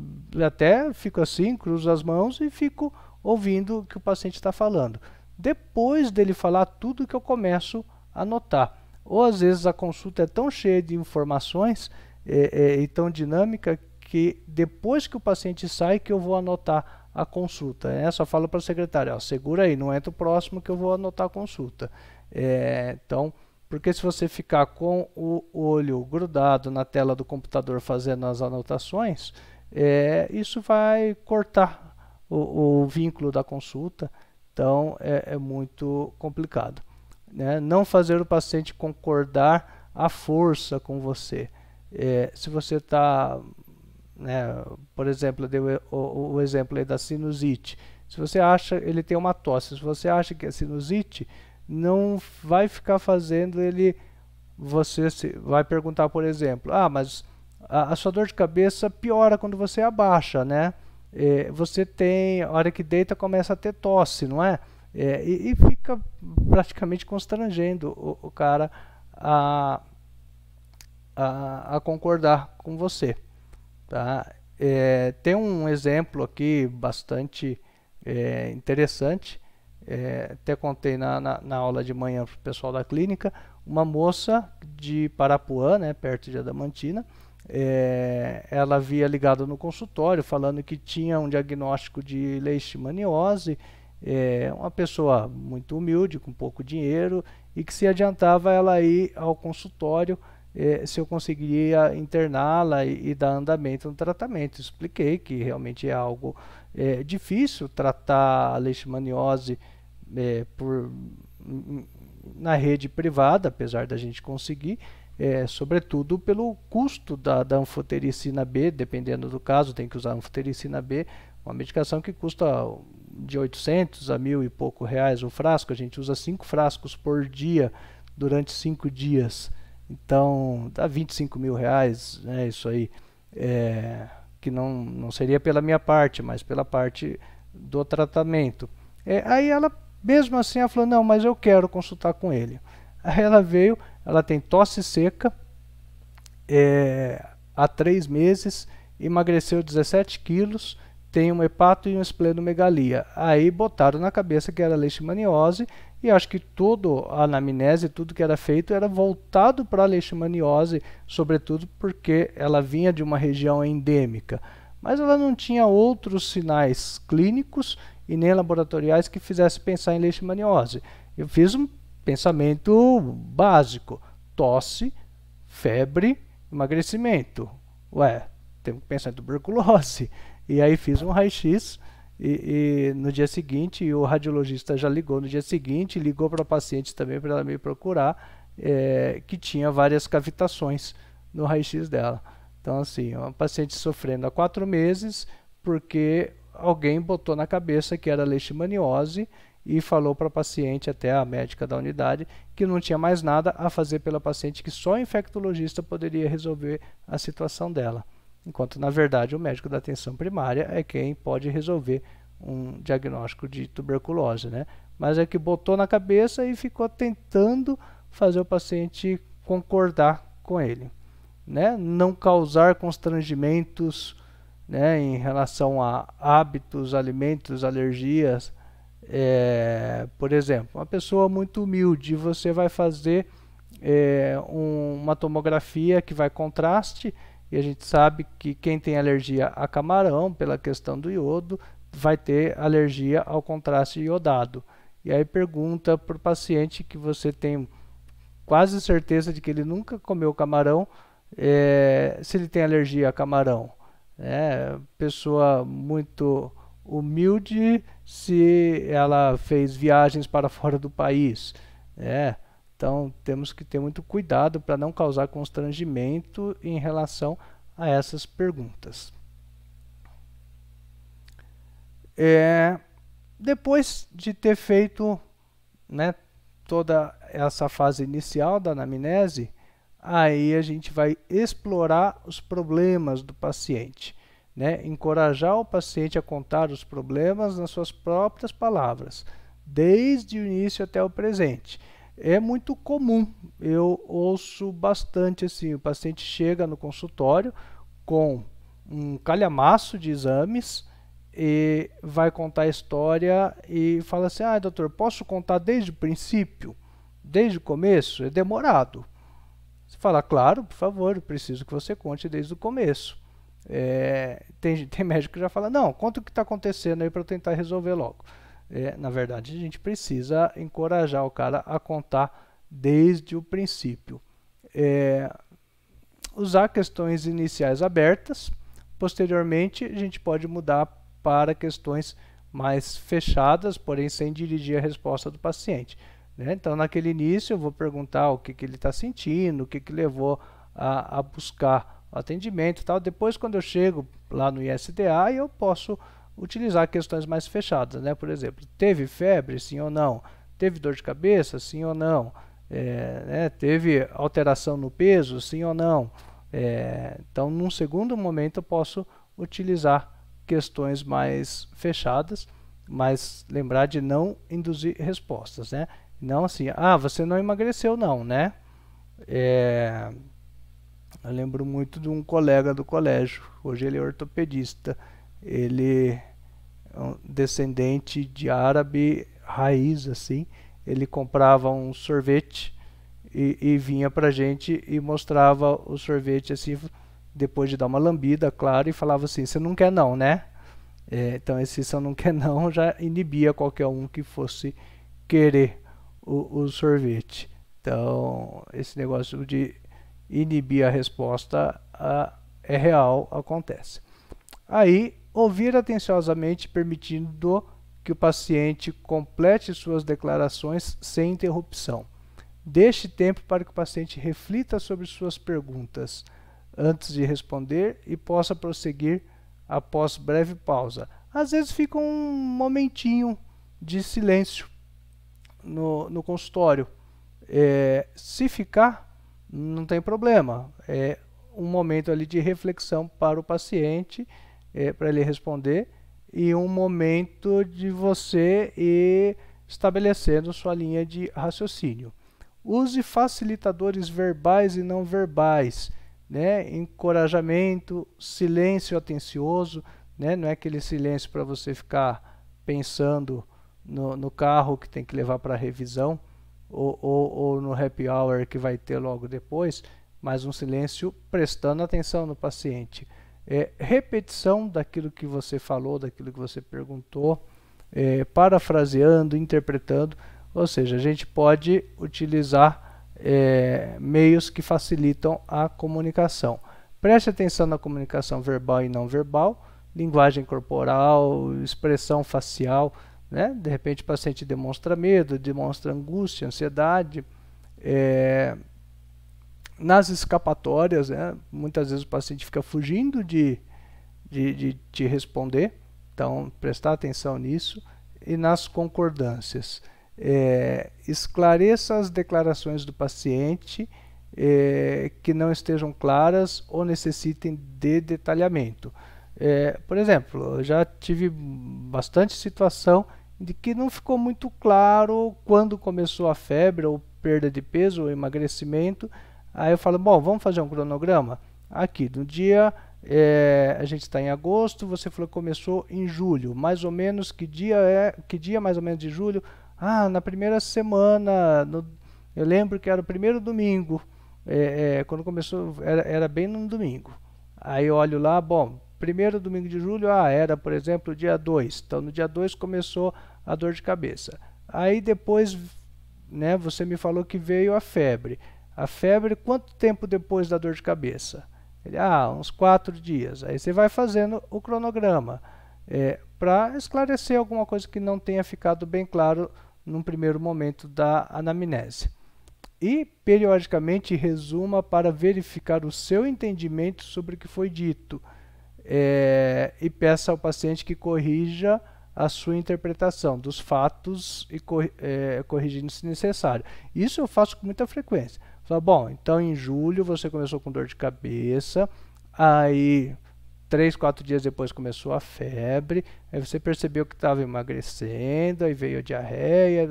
até fico assim, cruzo as mãos e fico ouvindo o que o paciente está falando. Depois dele falar tudo que eu começo a anotar. Ou às vezes a consulta é tão cheia de informações é, é, e tão dinâmica que depois que o paciente sai que eu vou anotar a consulta. Né? Só falo para a secretária, ó, segura aí, não entra é o próximo que eu vou anotar a consulta. É, então, porque se você ficar com o olho grudado na tela do computador fazendo as anotações, é, isso vai cortar o, o, vínculo da consulta. Então, é, é muito complicado. Né? Não fazer o paciente concordar à força com você. É, se você está né? Por exemplo, eu dei o, o, o exemplo da sinusite. Se você acha, ele tem uma tosse, se você acha que é sinusite, não vai ficar fazendo ele, você se, vai perguntar, por exemplo, ah, mas a, a, sua dor de cabeça piora quando você abaixa, né? É, você tem, a hora que deita começa a ter tosse, não é? é e, e, fica praticamente constrangendo o, o cara a, a, a concordar com você. Tá? É, tem um exemplo aqui bastante é, interessante, é, até contei na, na, na, aula de manhã para o pessoal da clínica, uma moça de Parapuã, né, perto de Adamantina, é, ela havia ligado no consultório falando que tinha um diagnóstico de leishmaniose, é, uma pessoa muito humilde, com pouco dinheiro, e que se adiantava ela ir ao consultório eh, se eu conseguiria interná-la e, e, dar andamento no tratamento. Expliquei que realmente é algo eh, difícil tratar a leishmaniose eh, por, na rede privada, apesar da gente conseguir, é, sobretudo pelo custo da, da anfotericina B, dependendo do caso, tem que usar anfotericina B, uma medicação que custa de 800 a mil e pouco reais o frasco, a gente usa cinco frascos por dia durante cinco dias. Então, dá 25 mil reais, né, isso aí, é, que não, não seria pela minha parte, mas pela parte do tratamento. É, aí ela, mesmo assim, ela falou, não, mas eu quero consultar com ele. Aí ela veio, ela tem tosse seca, é, há três meses, emagreceu 17 quilos, tem um hepato e um esplenomegalia. Aí botaram na cabeça que era leishmaniose e acho que tudo, a anamnese, tudo que era feito era voltado para a leishmaniose, sobretudo porque ela vinha de uma região endêmica. Mas ela não tinha outros sinais clínicos e nem laboratoriais que fizesse pensar em leishmaniose. Eu fiz um pensamento básico: tosse, febre, emagrecimento. Ué, tem que pensar em tuberculose. E aí fiz um raio-x e, e, no dia seguinte o radiologista já ligou no dia seguinte, ligou para a paciente também para ela me procurar, é, que tinha várias cavitações no raio-x dela. Então assim, é uma paciente sofrendo há quatro meses porque alguém botou na cabeça que era leishmaniose e falou para a paciente, até a médica da unidade, que não tinha mais nada a fazer pela paciente, que só o infectologista poderia resolver a situação dela enquanto na verdade o médico da atenção primária é quem pode resolver um diagnóstico de tuberculose, né? Mas é que botou na cabeça e ficou tentando fazer o paciente concordar com ele, né? Não causar constrangimentos, né? Em relação a hábitos, alimentos, alergias, é, por exemplo, uma pessoa muito humilde, você vai fazer é, um, uma tomografia que vai contraste e a gente sabe que quem tem alergia a camarão, pela questão do iodo, vai ter alergia ao contraste iodado. E aí pergunta para o paciente que você tem quase certeza de que ele nunca comeu camarão, é, se ele tem alergia a camarão. É, pessoa muito humilde se ela fez viagens para fora do país. É, então, temos que ter muito cuidado para não causar constrangimento em relação a essas perguntas. É, depois de ter feito né, toda essa fase inicial da anamnese, aí a gente vai explorar os problemas do paciente. Né? Encorajar o paciente a contar os problemas nas suas próprias palavras, desde o início até o presente é muito comum. Eu ouço bastante assim, o paciente chega no consultório com um calhamaço de exames e vai contar a história e fala assim: "Ah, doutor, posso contar desde o princípio, desde o começo? É demorado." Você fala: "Claro, por favor, preciso que você conte desde o começo." É, tem, tem médico que já fala: "Não, conta o que está acontecendo aí para eu tentar resolver logo." É, na verdade, a gente precisa encorajar o cara a contar desde o princípio. É, usar questões iniciais abertas. Posteriormente, a gente pode mudar para questões mais fechadas, porém sem dirigir a resposta do paciente. Né? Então, naquele início, eu vou perguntar o que, que ele está sentindo, o que, que levou a, a buscar atendimento tal. Depois, quando eu chego lá no ISDA, eu posso utilizar questões mais fechadas, né? Por exemplo, teve febre, sim ou não? Teve dor de cabeça, sim ou não? É, né? Teve alteração no peso, sim ou não? É, então, num segundo momento, eu posso utilizar questões mais fechadas, mas lembrar de não induzir respostas, né? Não assim, ah, você não emagreceu não, né? É, eu lembro muito de um colega do colégio, hoje ele é ortopedista, ele descendente de árabe raiz, assim. Ele comprava um sorvete e, e vinha para gente e mostrava o sorvete, assim, depois de dar uma lambida, claro, e falava assim, você não quer não, né? É, então esse você não quer não já inibia qualquer um que fosse querer o, o sorvete. Então esse negócio de inibir a resposta a, é real, acontece. Aí ouvir atenciosamente, permitindo que o paciente complete suas declarações sem interrupção. Deixe tempo para que o paciente reflita sobre suas perguntas antes de responder e possa prosseguir após breve pausa. Às vezes fica um momentinho de silêncio no, no consultório. É, se ficar, não tem problema. É um momento ali de reflexão para o paciente é, para ele responder e um momento de você ir estabelecendo sua linha de raciocínio. Use facilitadores verbais e não verbais, né? encorajamento, silêncio atencioso, né? não é aquele silêncio para você ficar pensando no, no, carro que tem que levar para revisão ou, ou, ou no happy hour que vai ter logo depois, mas um silêncio prestando atenção no paciente é, repetição daquilo que você falou, daquilo que você perguntou, é, parafraseando, interpretando. Ou seja, a gente pode utilizar é, meios que facilitam a comunicação. Preste atenção na comunicação verbal e não verbal, linguagem corporal, expressão facial. Né? De repente, o paciente demonstra medo, demonstra angústia, ansiedade. É, nas escapatórias, né, muitas vezes o paciente fica fugindo de, de, de, responder, então prestar atenção nisso, e nas concordâncias. É, esclareça as declarações do paciente é, que não estejam claras ou necessitem de detalhamento. É, por exemplo, eu já tive bastante situação de que não ficou muito claro quando começou a febre ou perda de peso ou emagrecimento Aí eu falo, bom, vamos fazer um cronograma? Aqui, no dia, é, a gente está em agosto, você falou que começou em julho, mais ou menos, que dia é, que dia mais ou menos de julho? Ah, na primeira semana, no, eu lembro que era o primeiro domingo, é, é, quando começou, era, era bem no domingo. Aí eu olho lá, bom, primeiro domingo de julho, ah, era, por exemplo, dia 2. Então, no dia 2 começou a dor de cabeça. Aí depois, né, você me falou que veio a febre a febre quanto tempo depois da dor de cabeça? Ele, ah, uns quatro dias. Aí você vai fazendo o cronograma é, para esclarecer alguma coisa que não tenha ficado bem claro num primeiro momento da anamnese. E, periodicamente, resuma para verificar o seu entendimento sobre o que foi dito é, e peça ao paciente que corrija a sua interpretação dos fatos e cor, é, corrigindo se necessário. Isso eu faço com muita frequência. Fala, bom, então em julho você começou com dor de cabeça, aí três, quatro dias depois começou a febre, aí você percebeu que estava emagrecendo, aí veio a diarreia.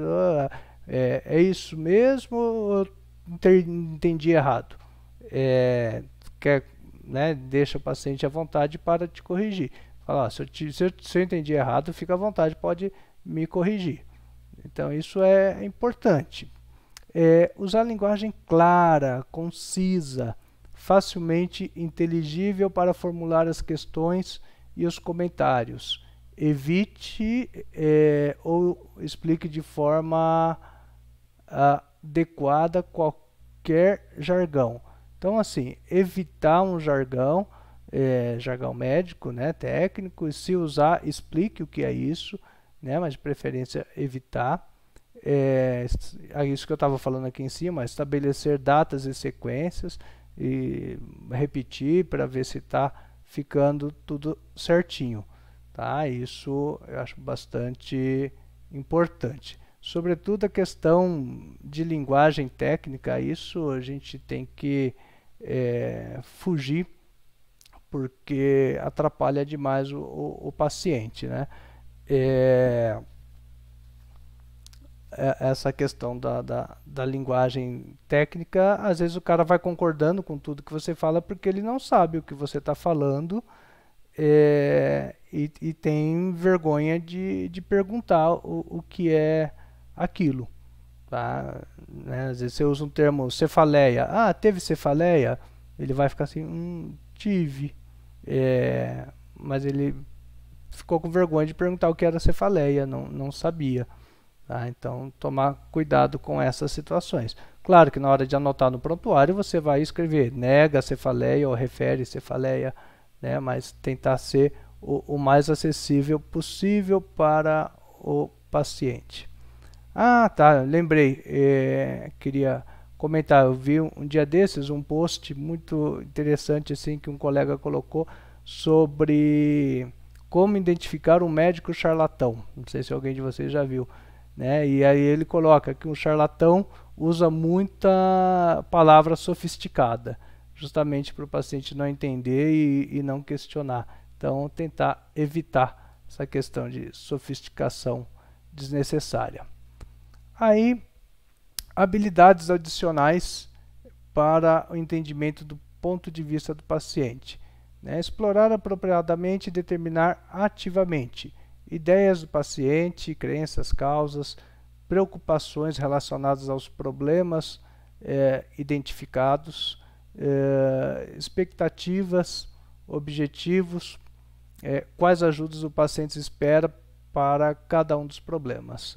É, é isso mesmo ou entendi errado? É, quer, né, deixa o paciente à vontade para te corrigir. Fala, se eu, te, se, eu, se eu entendi errado, fica à vontade, pode me corrigir. Então isso é importante é, usar linguagem clara, concisa, facilmente inteligível para formular as questões e os comentários. Evite é, ou explique de forma ah, adequada qualquer jargão. Então, assim, evitar um jargão, é, jargão médico, né, técnico, se usar, explique o que é isso, né, mas de preferência evitar é, é isso que eu estava falando aqui em cima, estabelecer datas e sequências e repetir para ver se está ficando tudo certinho. Tá? Isso eu acho bastante importante. Sobretudo a questão de linguagem técnica, isso a gente tem que é, fugir porque atrapalha demais o, o, o paciente. Né? É, é, essa questão da, da, da, linguagem técnica, às vezes o cara vai concordando com tudo que você fala porque ele não sabe o que você está falando é, e, e, tem vergonha de, de perguntar o, o que é aquilo. Tá? Né? Às vezes você usa um termo cefaleia. Ah, teve cefaleia? Ele vai ficar assim, hum, tive. É, mas ele ficou com vergonha de perguntar o que era cefaleia, não, não sabia. Tá? Então, tomar cuidado com essas situações. Claro que na hora de anotar no prontuário, você vai escrever nega cefaleia ou refere cefaleia, né? mas tentar ser o, o mais acessível possível para o paciente. Ah, tá, lembrei, é, queria comentar, eu vi um, um dia desses um post muito interessante assim que um colega colocou sobre como identificar um médico charlatão. Não sei se alguém de vocês já viu. Né? E aí ele coloca que um charlatão usa muita palavra sofisticada, justamente para o paciente não entender e, e, não questionar. Então, tentar evitar essa questão de sofisticação desnecessária. Aí, habilidades adicionais para o entendimento do ponto de vista do paciente. Né? Explorar apropriadamente e determinar ativamente ideias do paciente, crenças, causas, preocupações relacionadas aos problemas é, identificados, é, expectativas, objetivos, é, quais ajudas o paciente espera para cada um dos problemas.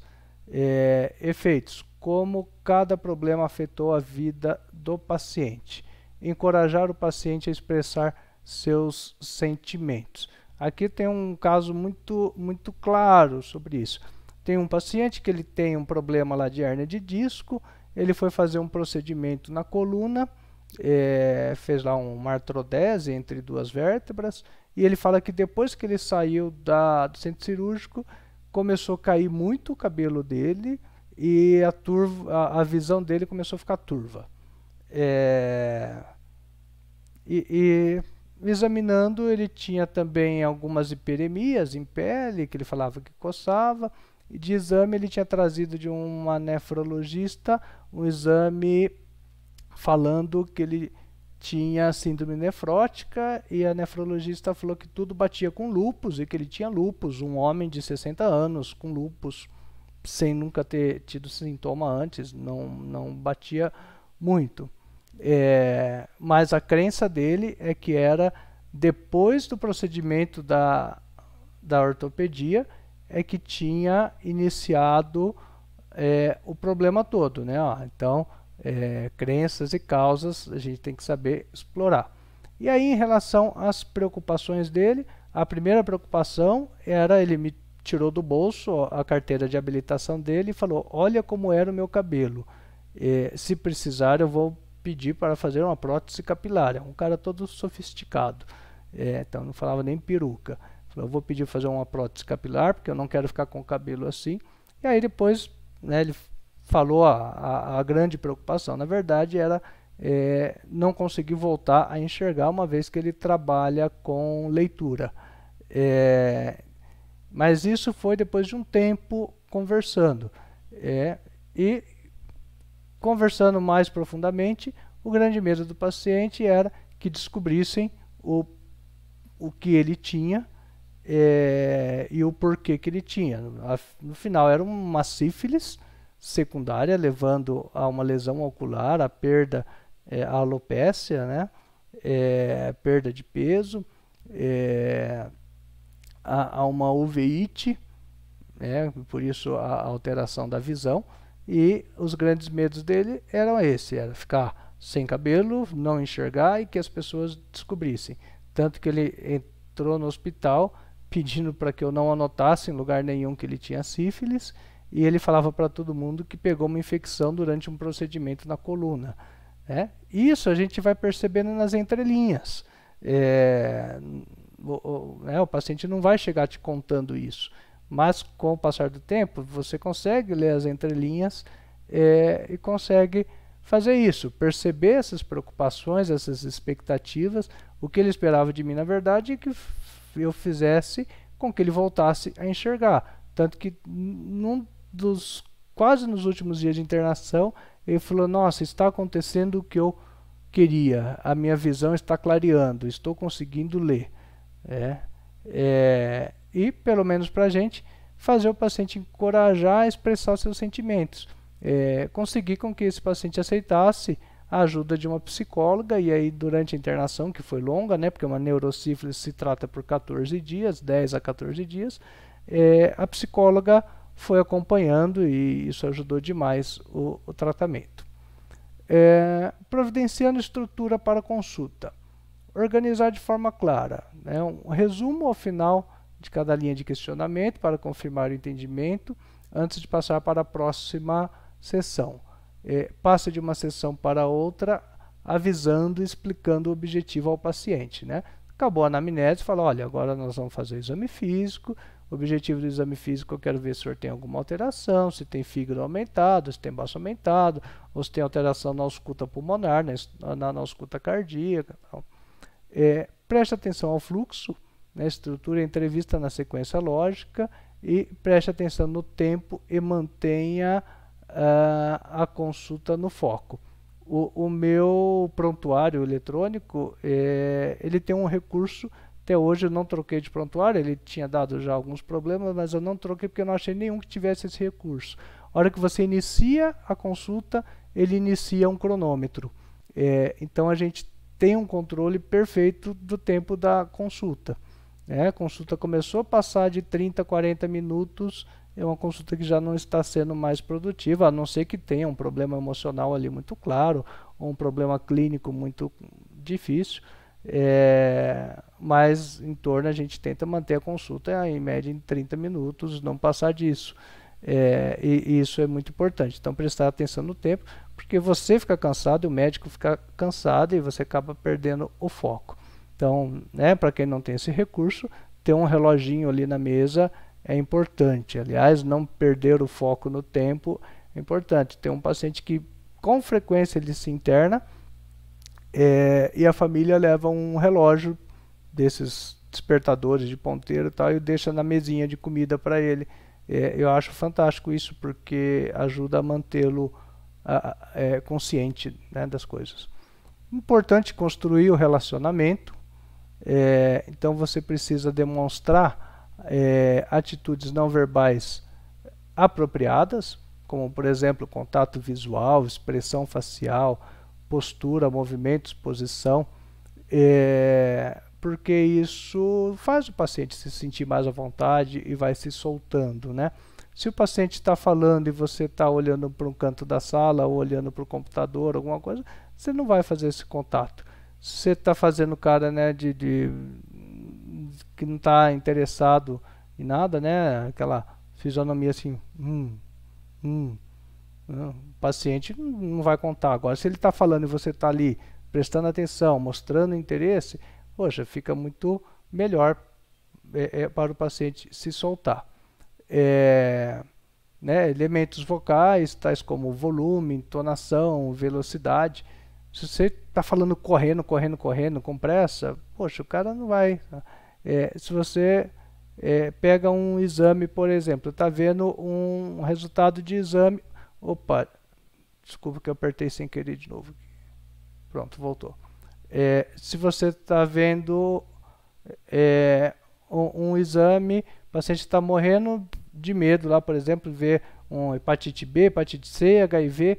efeitos, como cada problema afetou a vida do paciente. Encorajar o paciente a expressar seus sentimentos. Aqui tem um caso muito, muito claro sobre isso. Tem um paciente que ele tem um problema lá de hernia de disco, ele foi fazer um procedimento na coluna, é, fez lá uma artrodese entre duas vértebras, e ele fala que depois que ele saiu da, do centro cirúrgico, começou a cair muito o cabelo dele e a, turva, a, a visão dele começou a ficar turva. É, e, e examinando, ele tinha também algumas hiperemias em pele, que ele falava que coçava. E de exame, ele tinha trazido de uma nefrologista um exame falando que ele tinha síndrome nefrótica e a nefrologista falou que tudo batia com lupus e que ele tinha lupus, um homem de 60 anos com lupus, sem nunca ter tido sintoma antes, não, não batia muito. É, mas a crença dele é que era depois do procedimento da, da ortopedia é que tinha iniciado é, o problema todo, né? Ó, ah, então, é, crenças e causas a gente tem que saber explorar. E aí, em relação às preocupações dele, a primeira preocupação era ele me tirou do bolso a carteira de habilitação dele e falou: Olha como era o meu cabelo. É, se precisar, eu vou pedir para fazer uma prótese capilar. É um cara todo sofisticado. É, então não falava nem peruca. Falou, eu vou pedir fazer uma prótese capilar porque eu não quero ficar com cabelo assim. E aí depois né, ele falou a, ah, a, a, grande preocupação. Na verdade era é, não conseguir voltar a enxergar uma vez que ele trabalha com leitura. É, mas isso foi depois de um tempo conversando. É, e Conversando mais profundamente, o grande medo do paciente era que descobrissem o, o que ele tinha é, e o porquê que ele tinha. No final, era uma sífilis secundária, levando a uma lesão ocular, a perda, é, a alopécia, né? É, perda de peso, a, a, uma uveíte, né? por isso a alteração da visão. E os grandes medos dele eram esse, era ficar sem cabelo, não enxergar e que as pessoas descobrissem. Tanto que ele entrou no hospital pedindo para que eu não anotasse em lugar nenhum que ele tinha sífilis, e ele falava para todo mundo que pegou uma infecção durante um procedimento na coluna. Né? Isso a gente vai percebendo nas entrelinhas. É, o, o, né, o paciente não vai chegar te contando isso. Mas com o passar do tempo, você consegue ler as entrelinhas é, e consegue fazer isso, perceber essas preocupações, essas expectativas, o que ele esperava de mim na verdade e que eu fizesse com que ele voltasse a enxergar. Tanto que num dos quase nos últimos dias de internação, ele falou: "Nossa, está acontecendo o que eu queria. A minha visão está clareando, estou conseguindo ler". É, é, e, pelo menos para a gente, fazer o paciente encorajar a expressar seus sentimentos. É, conseguir com que esse paciente aceitasse a ajuda de uma psicóloga e aí durante a internação, que foi longa, né, porque uma neurocífilis se trata por 14 dias, 10 a 14 dias, é, a psicóloga foi acompanhando e isso ajudou demais o, o tratamento. É, providenciando estrutura para consulta. Organizar de forma clara, né, um resumo ao final de cada linha de questionamento para confirmar o entendimento antes de passar para a próxima sessão. É, passa de uma sessão para outra avisando e explicando o objetivo ao paciente. Né? Acabou a anamnese, fala, olha, agora nós vamos fazer o exame físico, o objetivo do exame físico eu quero ver se o senhor tem alguma alteração, se tem fígado aumentado, se tem baço aumentado, ou se tem alteração na ausculta pulmonar, na, na ausculta cardíaca. Então. É, preste atenção ao fluxo, né? estrutura a entrevista na sequência lógica e preste atenção no tempo e mantenha uh, a consulta no foco. O, o meu prontuário eletrônico, é, ele tem um recurso até hoje eu não troquei de prontuário, ele tinha dado já alguns problemas, mas eu não troquei porque eu não achei nenhum que tivesse esse recurso. A hora que você inicia a consulta, ele inicia um cronômetro. É, então a gente tem um controle perfeito do tempo da consulta. É, a consulta começou a passar de 30 a 40 minutos, é uma consulta que já não está sendo mais produtiva, a não ser que tenha um problema emocional ali muito claro, ou um problema clínico muito difícil. É, mas em torno a gente tenta manter a consulta em média em 30 minutos, não passar disso. É, e, e isso é muito importante. Então prestar atenção no tempo, porque você fica cansado, e o médico fica cansado e você acaba perdendo o foco. Então, né, para quem não tem esse recurso, ter um reloginho ali na mesa é importante. Aliás, não perder o foco no tempo é importante. Tem um paciente que com frequência ele se interna é, e a família leva um relógio desses despertadores de ponteiro e tal e deixa na mesinha de comida para ele. É, eu acho fantástico isso porque ajuda a mantê-lo é, consciente né, das coisas. Importante construir o relacionamento é, então você precisa demonstrar é, atitudes não verbais apropriadas, como por exemplo contato visual, expressão facial, postura, movimentos, posição, é, porque isso faz o paciente se sentir mais à vontade e vai se soltando, né? Se o paciente está falando e você está olhando para um canto da sala ou olhando para o computador, alguma coisa, você não vai fazer esse contato você está fazendo cara né, de, de que não está interessado em nada, né? Aquela fisionomia assim, hum, hum. O hum, paciente não vai contar. Agora, se ele está falando e você está ali prestando atenção, mostrando interesse, poxa, fica muito melhor é, é, para o paciente se soltar. É, né, elementos vocais, tais como volume, entonação, velocidade. Se você está falando correndo, correndo, correndo, com pressa, poxa, o cara não vai. Tá? É, se você é, pega um exame, por exemplo, está vendo um resultado de exame. Opa, desculpa que eu apertei sem querer de novo. Pronto, voltou. É, se você está vendo é, um, um, exame, o paciente está morrendo de medo lá, por exemplo, ver um hepatite B, hepatite C, HIV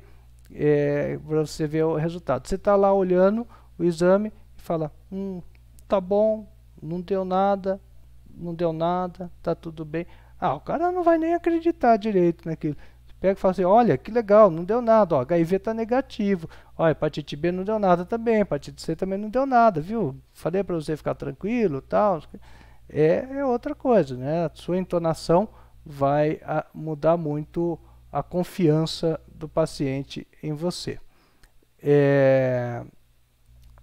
é, para você ver o resultado. Você está lá olhando o exame e fala, hum, tá bom, não deu nada, não deu nada, tá tudo bem. Ah, o cara não vai nem acreditar direito naquilo. Você pega e fala assim, olha, que legal, não deu nada, ó, HIV está negativo. Ó, hepatite B não deu nada também, hepatite C também não deu nada, viu? Falei para você ficar tranquilo tal. É, é outra coisa, né? A sua entonação vai ah, mudar muito a confiança do paciente em você. É,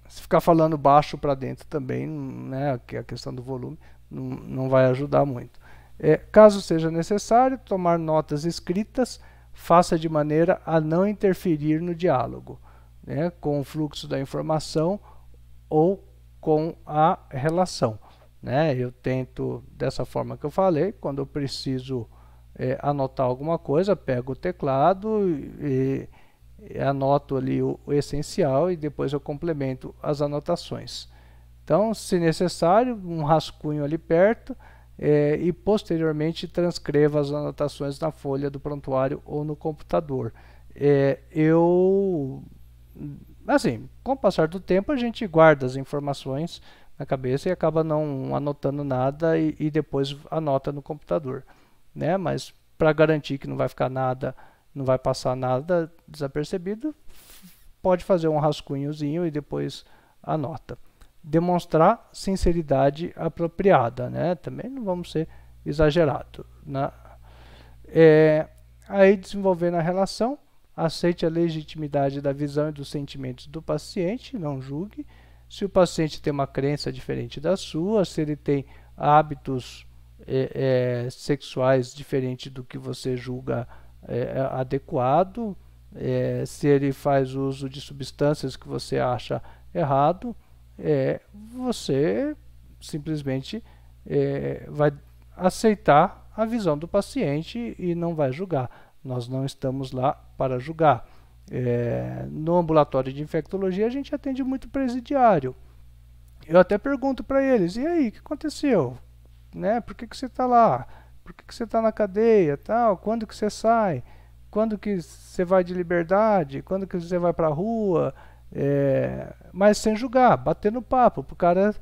se ficar falando baixo para dentro também, né, que é a questão do volume não, não vai ajudar muito. É, caso seja necessário, tomar notas escritas, faça de maneira a não interferir no diálogo, né, com o fluxo da informação ou com a relação. Né? Eu tento, dessa forma que eu falei, quando eu preciso é, anotar alguma coisa, pego o teclado e, e anoto ali o, o, essencial e depois eu complemento as anotações. Então, se necessário, um rascunho ali perto é, e posteriormente transcreva as anotações na folha do prontuário ou no computador. É, eu, assim, com o passar do tempo a gente guarda as informações na cabeça e acaba não anotando nada e, e depois anota no computador né? Mas para garantir que não vai ficar nada, não vai passar nada desapercebido, pode fazer um rascunhozinho e depois anota. Demonstrar sinceridade apropriada, né? Também não vamos ser exagerado, né? É, aí desenvolver na relação, aceite a legitimidade da visão e dos sentimentos do paciente, não julgue. Se o paciente tem uma crença diferente da sua, se ele tem hábitos é, é, sexuais diferente do que você julga é, é adequado, é, se ele faz uso de substâncias que você acha errado, é, você simplesmente vai aceitar a visão do paciente e não vai julgar. Nós não estamos lá para julgar. no ambulatório de infectologia, a gente atende muito presidiário. Eu até pergunto para eles: e aí, o que aconteceu? né? Por que, que você está lá? Por que, que você está na cadeia? Tal? Quando que você sai? Quando que você vai de liberdade? Quando que você vai para a rua? É, mas sem julgar, batendo papo, para cara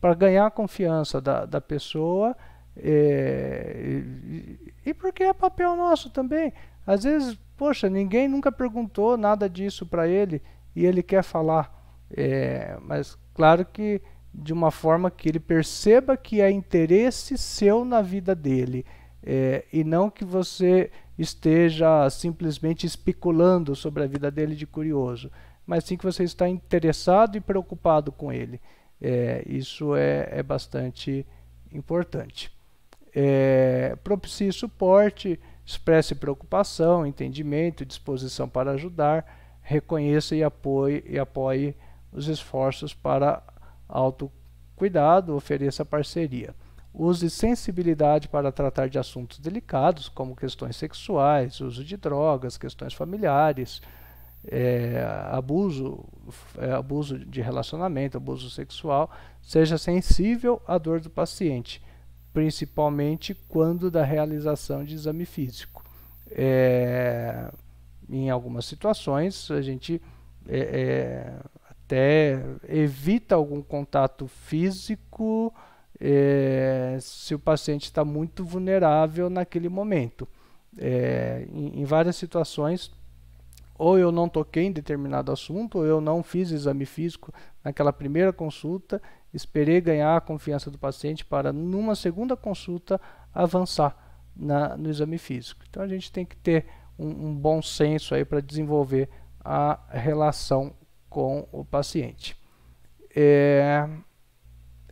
para ganhar a confiança da, da pessoa é, e, e porque é papel nosso também. Às vezes, poxa, ninguém nunca perguntou nada disso para ele e ele quer falar, é, mas claro que de uma forma que ele perceba que é interesse seu na vida dele é, e não que você esteja simplesmente especulando sobre a vida dele de curioso, mas sim que você está interessado e preocupado com ele. É, isso é, é, bastante importante. É, propicie suporte, expresse preocupação, entendimento, disposição para ajudar, reconheça e apoie, e apoie os esforços para Autocuidado, ofereça parceria. Use sensibilidade para tratar de assuntos delicados, como questões sexuais, uso de drogas, questões familiares, é, abuso, é, abuso de relacionamento, abuso sexual. Seja sensível à dor do paciente, principalmente quando da realização de exame físico. É, em algumas situações, a gente é, é, até evita algum contato físico é, se o paciente está muito vulnerável naquele momento. É, em, em, várias situações, ou eu não toquei em determinado assunto, ou eu não fiz exame físico naquela primeira consulta, esperei ganhar a confiança do paciente para, numa segunda consulta, avançar na, no exame físico. Então a gente tem que ter um, um bom senso aí para desenvolver a relação com o paciente. É,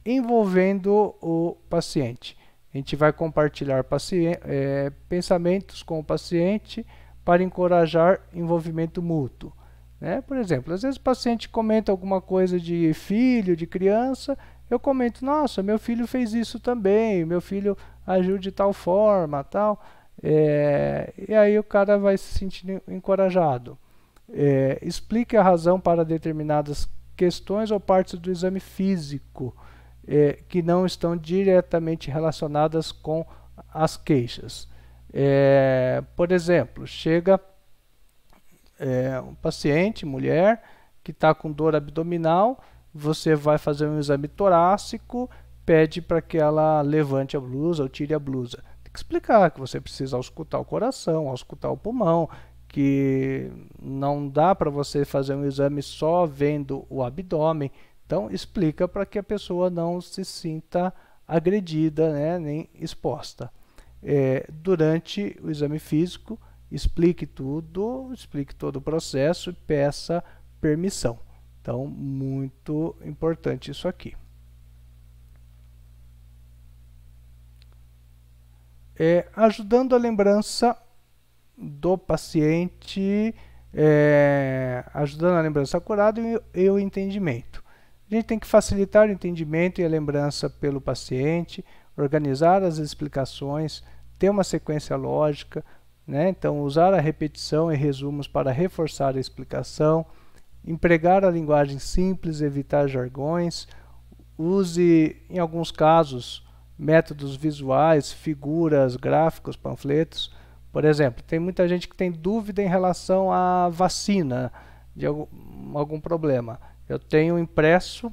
envolvendo o paciente. A gente vai compartilhar paciente, é, pensamentos com o paciente para encorajar envolvimento mútuo. Né? Por exemplo, às vezes o paciente comenta alguma coisa de filho, de criança, eu comento, nossa, meu filho fez isso também, meu filho agiu de tal forma, tal. É, e aí o cara vai se sentindo encorajado. É, explique a razão para determinadas questões ou partes do exame físico é, que não estão diretamente relacionadas com as queixas. É, por exemplo, chega é, um paciente, mulher, que está com dor abdominal, você vai fazer um exame torácico, pede para que ela levante a blusa ou tire a blusa. Tem que explicar que você precisa auscultar o coração, auscultar o pulmão, que não dá para você fazer um exame só vendo o abdômen. Então, explica para que a pessoa não se sinta agredida né, nem exposta. É, durante o exame físico, explique tudo, explique todo o processo e peça permissão. Então, muito importante isso aqui. É, ajudando a lembrança do paciente, é, ajudando a lembrança curada e, e o entendimento. A gente tem que facilitar o entendimento e a lembrança pelo paciente, organizar as explicações, ter uma sequência lógica, né? então usar a repetição e resumos para reforçar a explicação, empregar a linguagem simples, evitar jargões, use, em alguns casos, métodos visuais, figuras, gráficos, panfletos, por exemplo, tem muita gente que tem dúvida em relação à vacina de algum, algum problema. Eu tenho impresso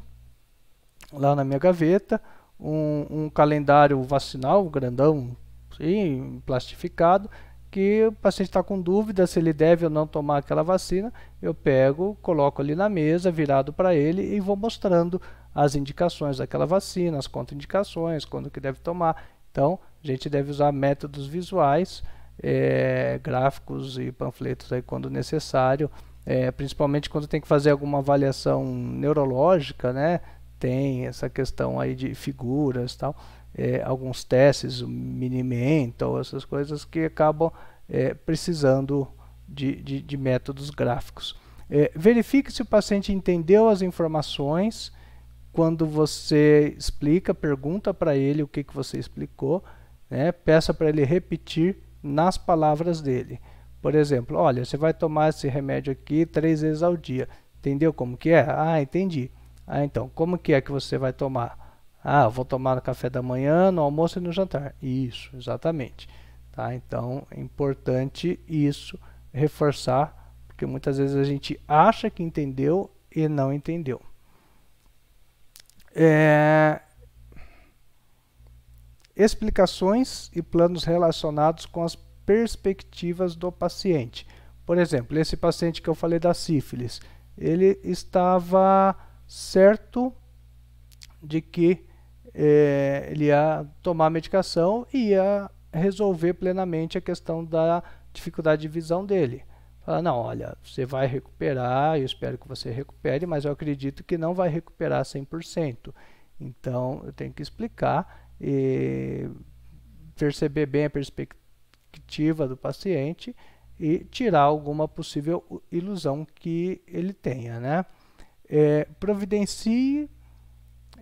lá na minha gaveta um, um calendário vacinal grandão, sim, plastificado, que o paciente está com dúvida se ele deve ou não tomar aquela vacina, eu pego, coloco ali na mesa, virado para ele e vou mostrando as indicações daquela vacina, as contraindicações, quando que deve tomar. Então, a gente deve usar métodos visuais é, gráficos e panfletos aí quando necessário, é, principalmente quando tem que fazer alguma avaliação neurológica, né? Tem essa questão aí de figuras, tal, é, alguns testes, mini-mental, essas coisas que acabam é, precisando de, de, de, métodos gráficos. É, verifique se o paciente entendeu as informações quando você explica, pergunta para ele o que, que você explicou, né? peça para ele repetir nas palavras dele. Por exemplo, olha, você vai tomar esse remédio aqui três vezes ao dia. Entendeu como que é? Ah, entendi. Ah, então, como que é que você vai tomar? Ah, vou tomar no café da manhã, no almoço e no jantar. Isso, exatamente. Tá? Então, é importante isso, reforçar, porque muitas vezes a gente acha que entendeu e não entendeu. É, explicações e planos relacionados com as perspectivas do paciente. Por exemplo, esse paciente que eu falei da sífilis, ele estava certo de que é, ele ia tomar a medicação e ia resolver plenamente a questão da dificuldade de visão dele. Fala, não, olha, você vai recuperar, eu espero que você recupere, mas eu acredito que não vai recuperar 100%. Então, eu tenho que explicar e perceber bem a perspectiva do paciente e tirar alguma possível ilusão que ele tenha, né? É, providencie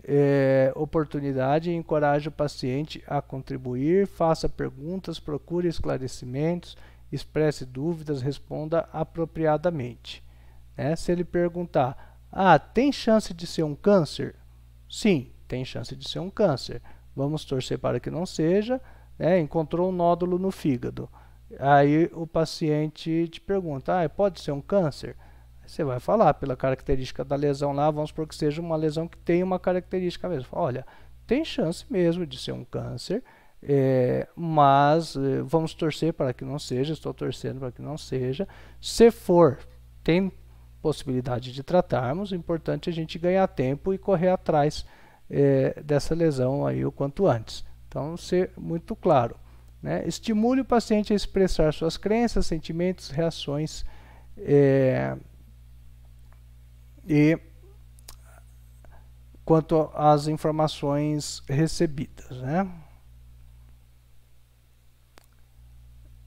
é, oportunidade e encoraje o paciente a contribuir, faça perguntas, procure esclarecimentos, expresse dúvidas, responda apropriadamente. Né? Se ele perguntar, ah, tem chance de ser um câncer? Sim, tem chance de ser um câncer. Vamos torcer para que não seja. Né? Encontrou um nódulo no fígado. Aí o paciente te pergunta: ah, pode ser um câncer? Você vai falar pela característica da lesão lá, vamos supor que seja uma lesão que tem uma característica mesmo. Olha, tem chance mesmo de ser um câncer, é, mas eh, vamos torcer para que não seja, estou torcendo para que não seja. Se for, tem possibilidade de tratarmos, o importante é a gente ganhar tempo e correr atrás é, dessa lesão aí o quanto antes. Então, ser muito claro. Né? Estimule o paciente a expressar suas crenças, sentimentos, reações é, e quanto às informações recebidas. Né?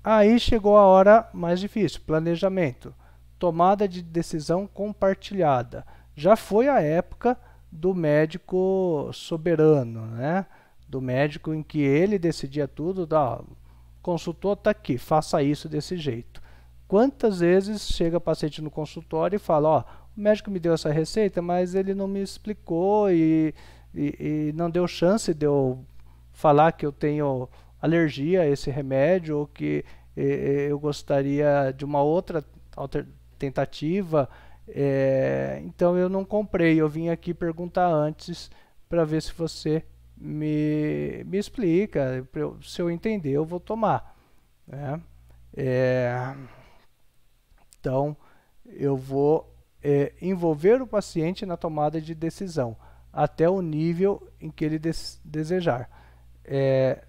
Aí chegou a hora mais difícil: planejamento, tomada de decisão compartilhada. Já foi a época do médico soberano, né? do médico em que ele decidia tudo, da consultor está aqui, faça isso desse jeito. Quantas vezes chega paciente no consultório e fala, ó, o médico me deu essa receita, mas ele não me explicou e, e, e não deu chance de eu falar que eu tenho alergia a esse remédio ou que e, eh, eh, eu gostaria de uma outra tentativa é, então eu não comprei, eu vim aqui perguntar antes para ver se você me, me explica. Eu, se eu entender, eu vou tomar. Né? É, então eu vou é, envolver o paciente na tomada de decisão até o nível em que ele des desejar. É,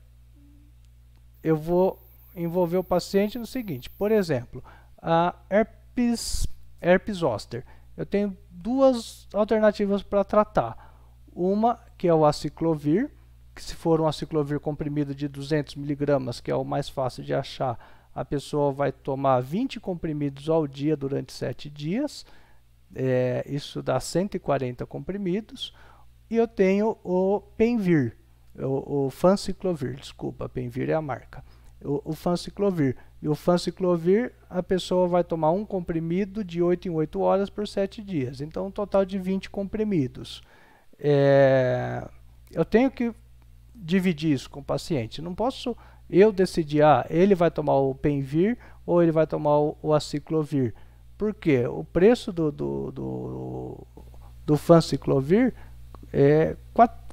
eu vou envolver o paciente no seguinte, por exemplo, a herpes herpes zoster. Eu tenho duas alternativas para tratar. Uma que é o aciclovir, que se for um aciclovir comprimido de 200 mg, que é o mais fácil de achar, a pessoa vai tomar 20 comprimidos ao dia durante 7 dias. É, isso dá 140 comprimidos. E eu tenho o Penvir, o, o Fanciclovir, desculpa, Penvir é a marca o, o fanciclovir. E o fanciclovir, a pessoa vai tomar um comprimido de 8 em 8 horas por 7 dias. Então, um total de 20 comprimidos. É, eu tenho que dividir isso com o paciente. Não posso eu decidir, ah, ele vai tomar o Penvir ou ele vai tomar o, o aciclovir. Por quê? O preço do, do, do, do fanciclovir é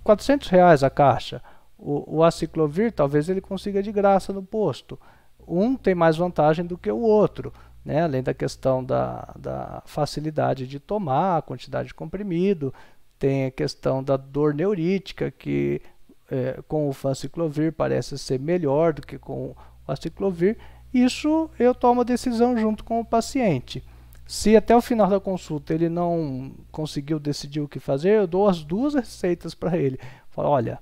400 reais a caixa. O, o aciclovir, talvez ele consiga de graça no posto. Um tem mais vantagem do que o outro, né? além da questão da, da facilidade de tomar, a quantidade de comprimido, tem a questão da dor neurítica, que é, com o fanciclovir parece ser melhor do que com o aciclovir. Isso eu tomo a decisão junto com o paciente. Se até o final da consulta ele não conseguiu decidir o que fazer, eu dou as duas receitas para ele. Falo, olha,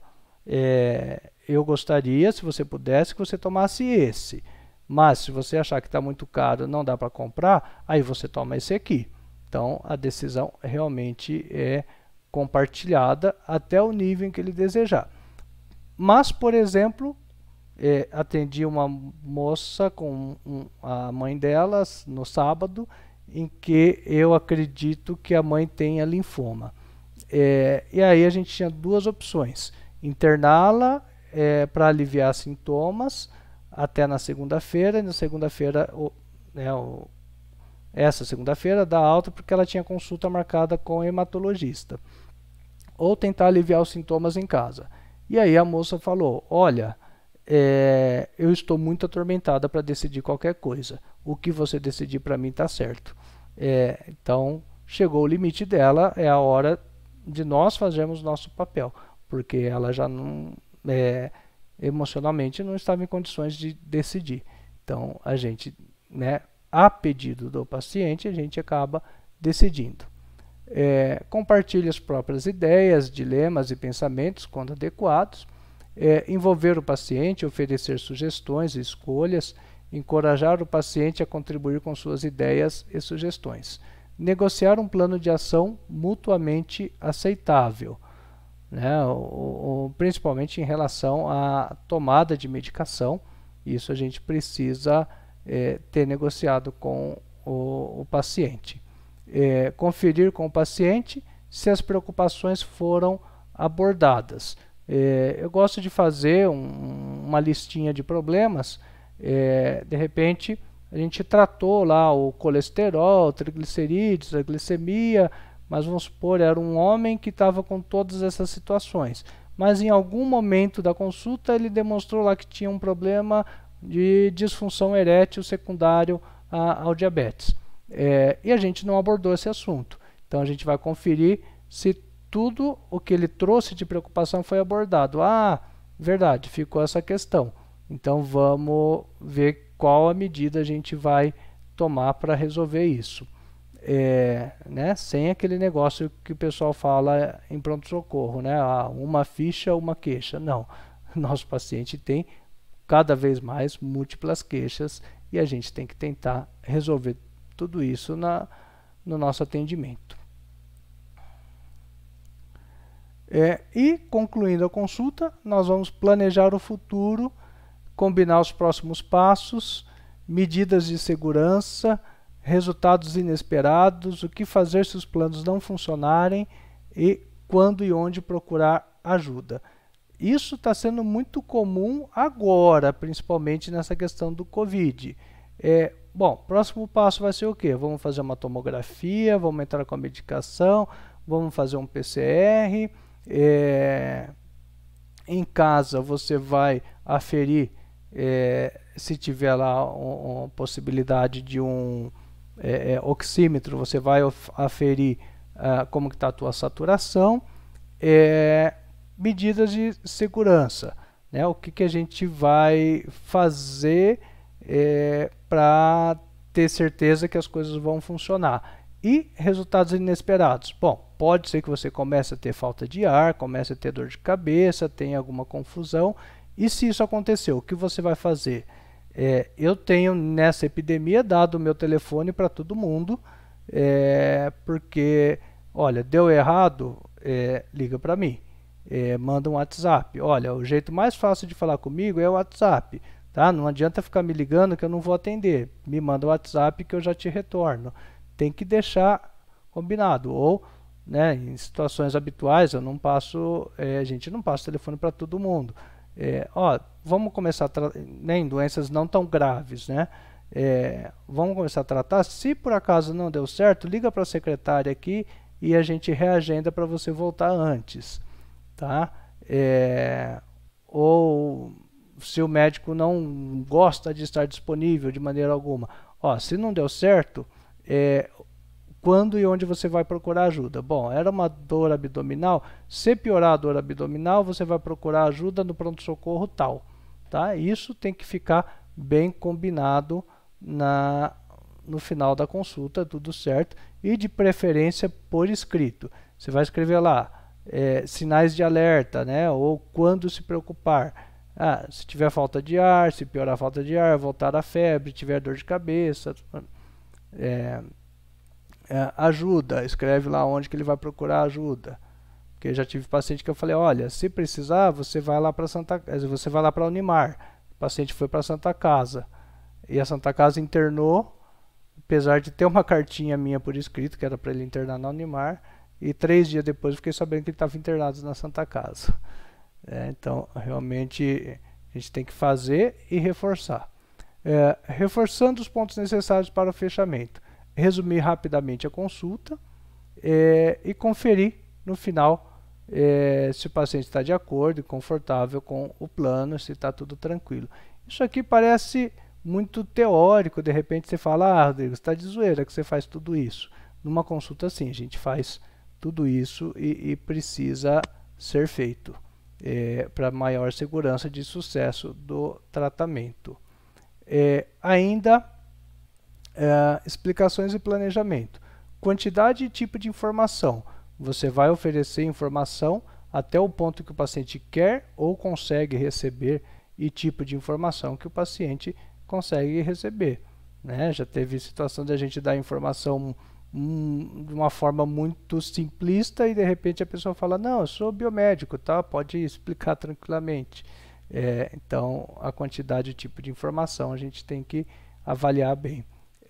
é, eu gostaria, se você pudesse, que você tomasse esse. Mas se você achar que está muito caro, não dá para comprar, aí você toma esse aqui. Então a decisão realmente é compartilhada até o nível em que ele desejar. Mas, por exemplo, é, atendi uma moça com um, a mãe delas no sábado, em que eu acredito que a mãe tenha linfoma. É, e aí a gente tinha duas opções interná-la é, para aliviar sintomas até na segunda-feira, e na segunda-feira, né, o, essa segunda-feira, dá alta porque ela tinha consulta marcada com o hematologista. Ou tentar aliviar os sintomas em casa. E aí a moça falou: Olha, é, eu estou muito atormentada para decidir qualquer coisa. O que você decidir para mim está certo. É, então, chegou o limite dela, é a hora de nós fazermos nosso papel porque ela já não é, emocionalmente não estava em condições de decidir. Então a gente, né, a pedido do paciente, a gente acaba decidindo. É, compartilhe as próprias ideias, dilemas e pensamentos quando adequados. É, envolver o paciente, oferecer sugestões e escolhas, encorajar o paciente a contribuir com suas ideias e sugestões. Negociar um plano de ação mutuamente aceitável né? O, o, principalmente em relação à tomada de medicação. Isso a gente precisa é, ter negociado com o, o paciente. É, conferir com o paciente se as preocupações foram abordadas. É, eu gosto de fazer um, uma listinha de problemas. de repente, a gente tratou lá o colesterol, triglicerídeos, a glicemia, mas vamos supor, era um homem que estava com todas essas situações. Mas em algum momento da consulta ele demonstrou lá que tinha um problema de disfunção erétil secundário a, ao diabetes. É, e a gente não abordou esse assunto. Então a gente vai conferir se tudo o que ele trouxe de preocupação foi abordado. Ah, verdade, ficou essa questão. Então vamos ver qual a medida a gente vai tomar para resolver isso. É, né, sem aquele negócio que o pessoal fala em pronto-socorro, né, ah, uma ficha, uma queixa. Não, nosso paciente tem cada vez mais múltiplas queixas e a gente tem que tentar resolver tudo isso na, no nosso atendimento. É, e, concluindo a consulta, nós vamos planejar o futuro, combinar os próximos passos, medidas de segurança resultados inesperados, o que fazer se os planos não funcionarem e quando e onde procurar ajuda. Isso está sendo muito comum agora, principalmente nessa questão do Covid. É, bom, próximo passo vai ser o quê? Vamos fazer uma tomografia, vamos entrar com a medicação, vamos fazer um PCR. É, em casa você vai aferir é, se tiver lá uma um, possibilidade de um é, é, oxímetro, você vai aferir ah, como está a tua saturação, é, medidas de segurança, né? o que, que a gente vai fazer é, para ter certeza que as coisas vão funcionar. E resultados inesperados. Bom, pode ser que você comece a ter falta de ar, comece a ter dor de cabeça, tenha alguma confusão. E se isso aconteceu, o que você vai fazer? É, eu tenho nessa epidemia dado o meu telefone para todo mundo, é, porque, olha, deu errado, é, liga para mim, é, manda um WhatsApp. Olha, o jeito mais fácil de falar comigo é o WhatsApp, tá? Não adianta ficar me ligando que eu não vou atender. Me manda o WhatsApp que eu já te retorno. Tem que deixar combinado. Ou, né, em situações habituais, eu não passo, é, a gente não passa o telefone para todo mundo é, ó, vamos começar a tratar nem né, doenças não tão graves, né? É, vamos começar a tratar. Se por acaso não deu certo, liga para a secretária aqui e a gente reagenda para você voltar antes, tá? É, ou se o médico não gosta de estar disponível de maneira alguma, ó, se não deu certo, é, quando e onde você vai procurar ajuda? Bom, era uma dor abdominal. Se piorar a dor abdominal, você vai procurar ajuda no pronto-socorro tal. Tá? Isso tem que ficar bem combinado na, no final da consulta, tudo certo. E de preferência por escrito. Você vai escrever lá é, sinais de alerta, né? ou quando se preocupar. Ah, se tiver falta de ar, se piorar a falta de ar, voltar a febre, tiver dor de cabeça, é, é, ajuda, escreve lá onde que ele vai procurar ajuda. Porque eu já tive paciente que eu falei, olha, se precisar, você vai lá para Santa, eh, você vai lá para Unimar. O paciente foi para Santa Casa e a Santa Casa internou, apesar de ter uma cartinha minha por escrito que era para ele internar na Unimar. E três dias depois fiquei sabendo que ele estava internado na Santa Casa. É, então, realmente a gente tem que fazer e reforçar. É, reforçando os pontos necessários para o fechamento resumir rapidamente a consulta é, e conferir no final é, se o paciente está de acordo e confortável com o plano, se está tudo tranquilo. Isso aqui parece muito teórico, de repente você fala, ah, Rodrigo, está de zoeira que você faz tudo isso. Numa consulta assim, a gente faz tudo isso e, e precisa ser feito é, para maior segurança de sucesso do tratamento. É, ainda é, explicações e planejamento. Quantidade e tipo de informação. Você vai oferecer informação até o ponto que o paciente quer ou consegue receber e tipo de informação que o paciente consegue receber. Né? Já teve situação de a gente dar informação hum, de uma forma muito simplista e de repente a pessoa fala: Não, eu sou biomédico, tá? pode explicar tranquilamente. É, então, a quantidade e tipo de informação a gente tem que avaliar bem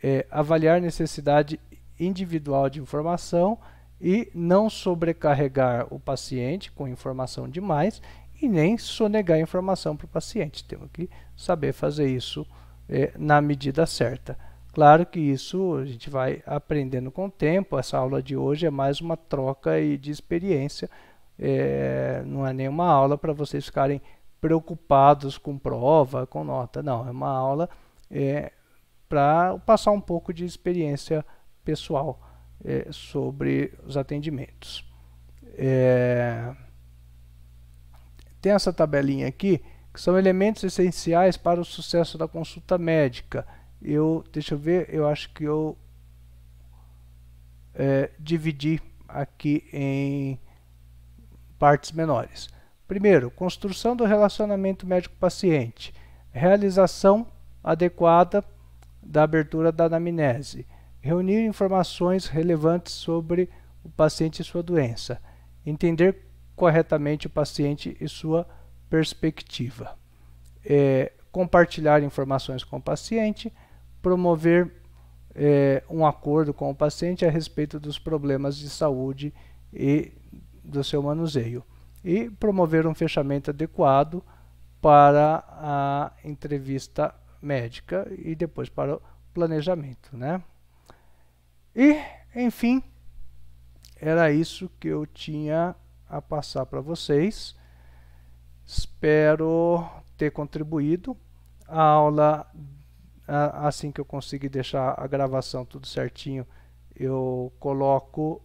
é, avaliar necessidade individual de informação e não sobrecarregar o paciente com informação demais e nem sonegar informação para o paciente. Temos que saber fazer isso é, na medida certa. Claro que isso a gente vai aprendendo com o tempo. Essa aula de hoje é mais uma troca de experiência. É, não é nenhuma aula para vocês ficarem preocupados com prova, com nota. Não, é uma aula é, para passar um pouco de experiência pessoal é, sobre os atendimentos. É... Tem essa tabelinha aqui que são elementos essenciais para o sucesso da consulta médica. Eu, deixa eu ver, eu acho que eu é, dividi aqui em partes menores. Primeiro, construção do relacionamento médico-paciente, realização adequada da abertura da anamnese, reunir informações relevantes sobre o paciente e sua doença, entender corretamente o paciente e sua perspectiva, é, compartilhar informações com o paciente, promover é, um acordo com o paciente a respeito dos problemas de saúde e do seu manuseio, e promover um fechamento adequado para a entrevista médica e depois para o planejamento, né? E, enfim, era isso que eu tinha a passar para vocês. Espero ter contribuído. A aula, assim que eu conseguir deixar a gravação tudo certinho, eu coloco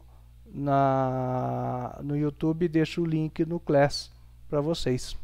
na, no YouTube e deixo o link no Class para vocês.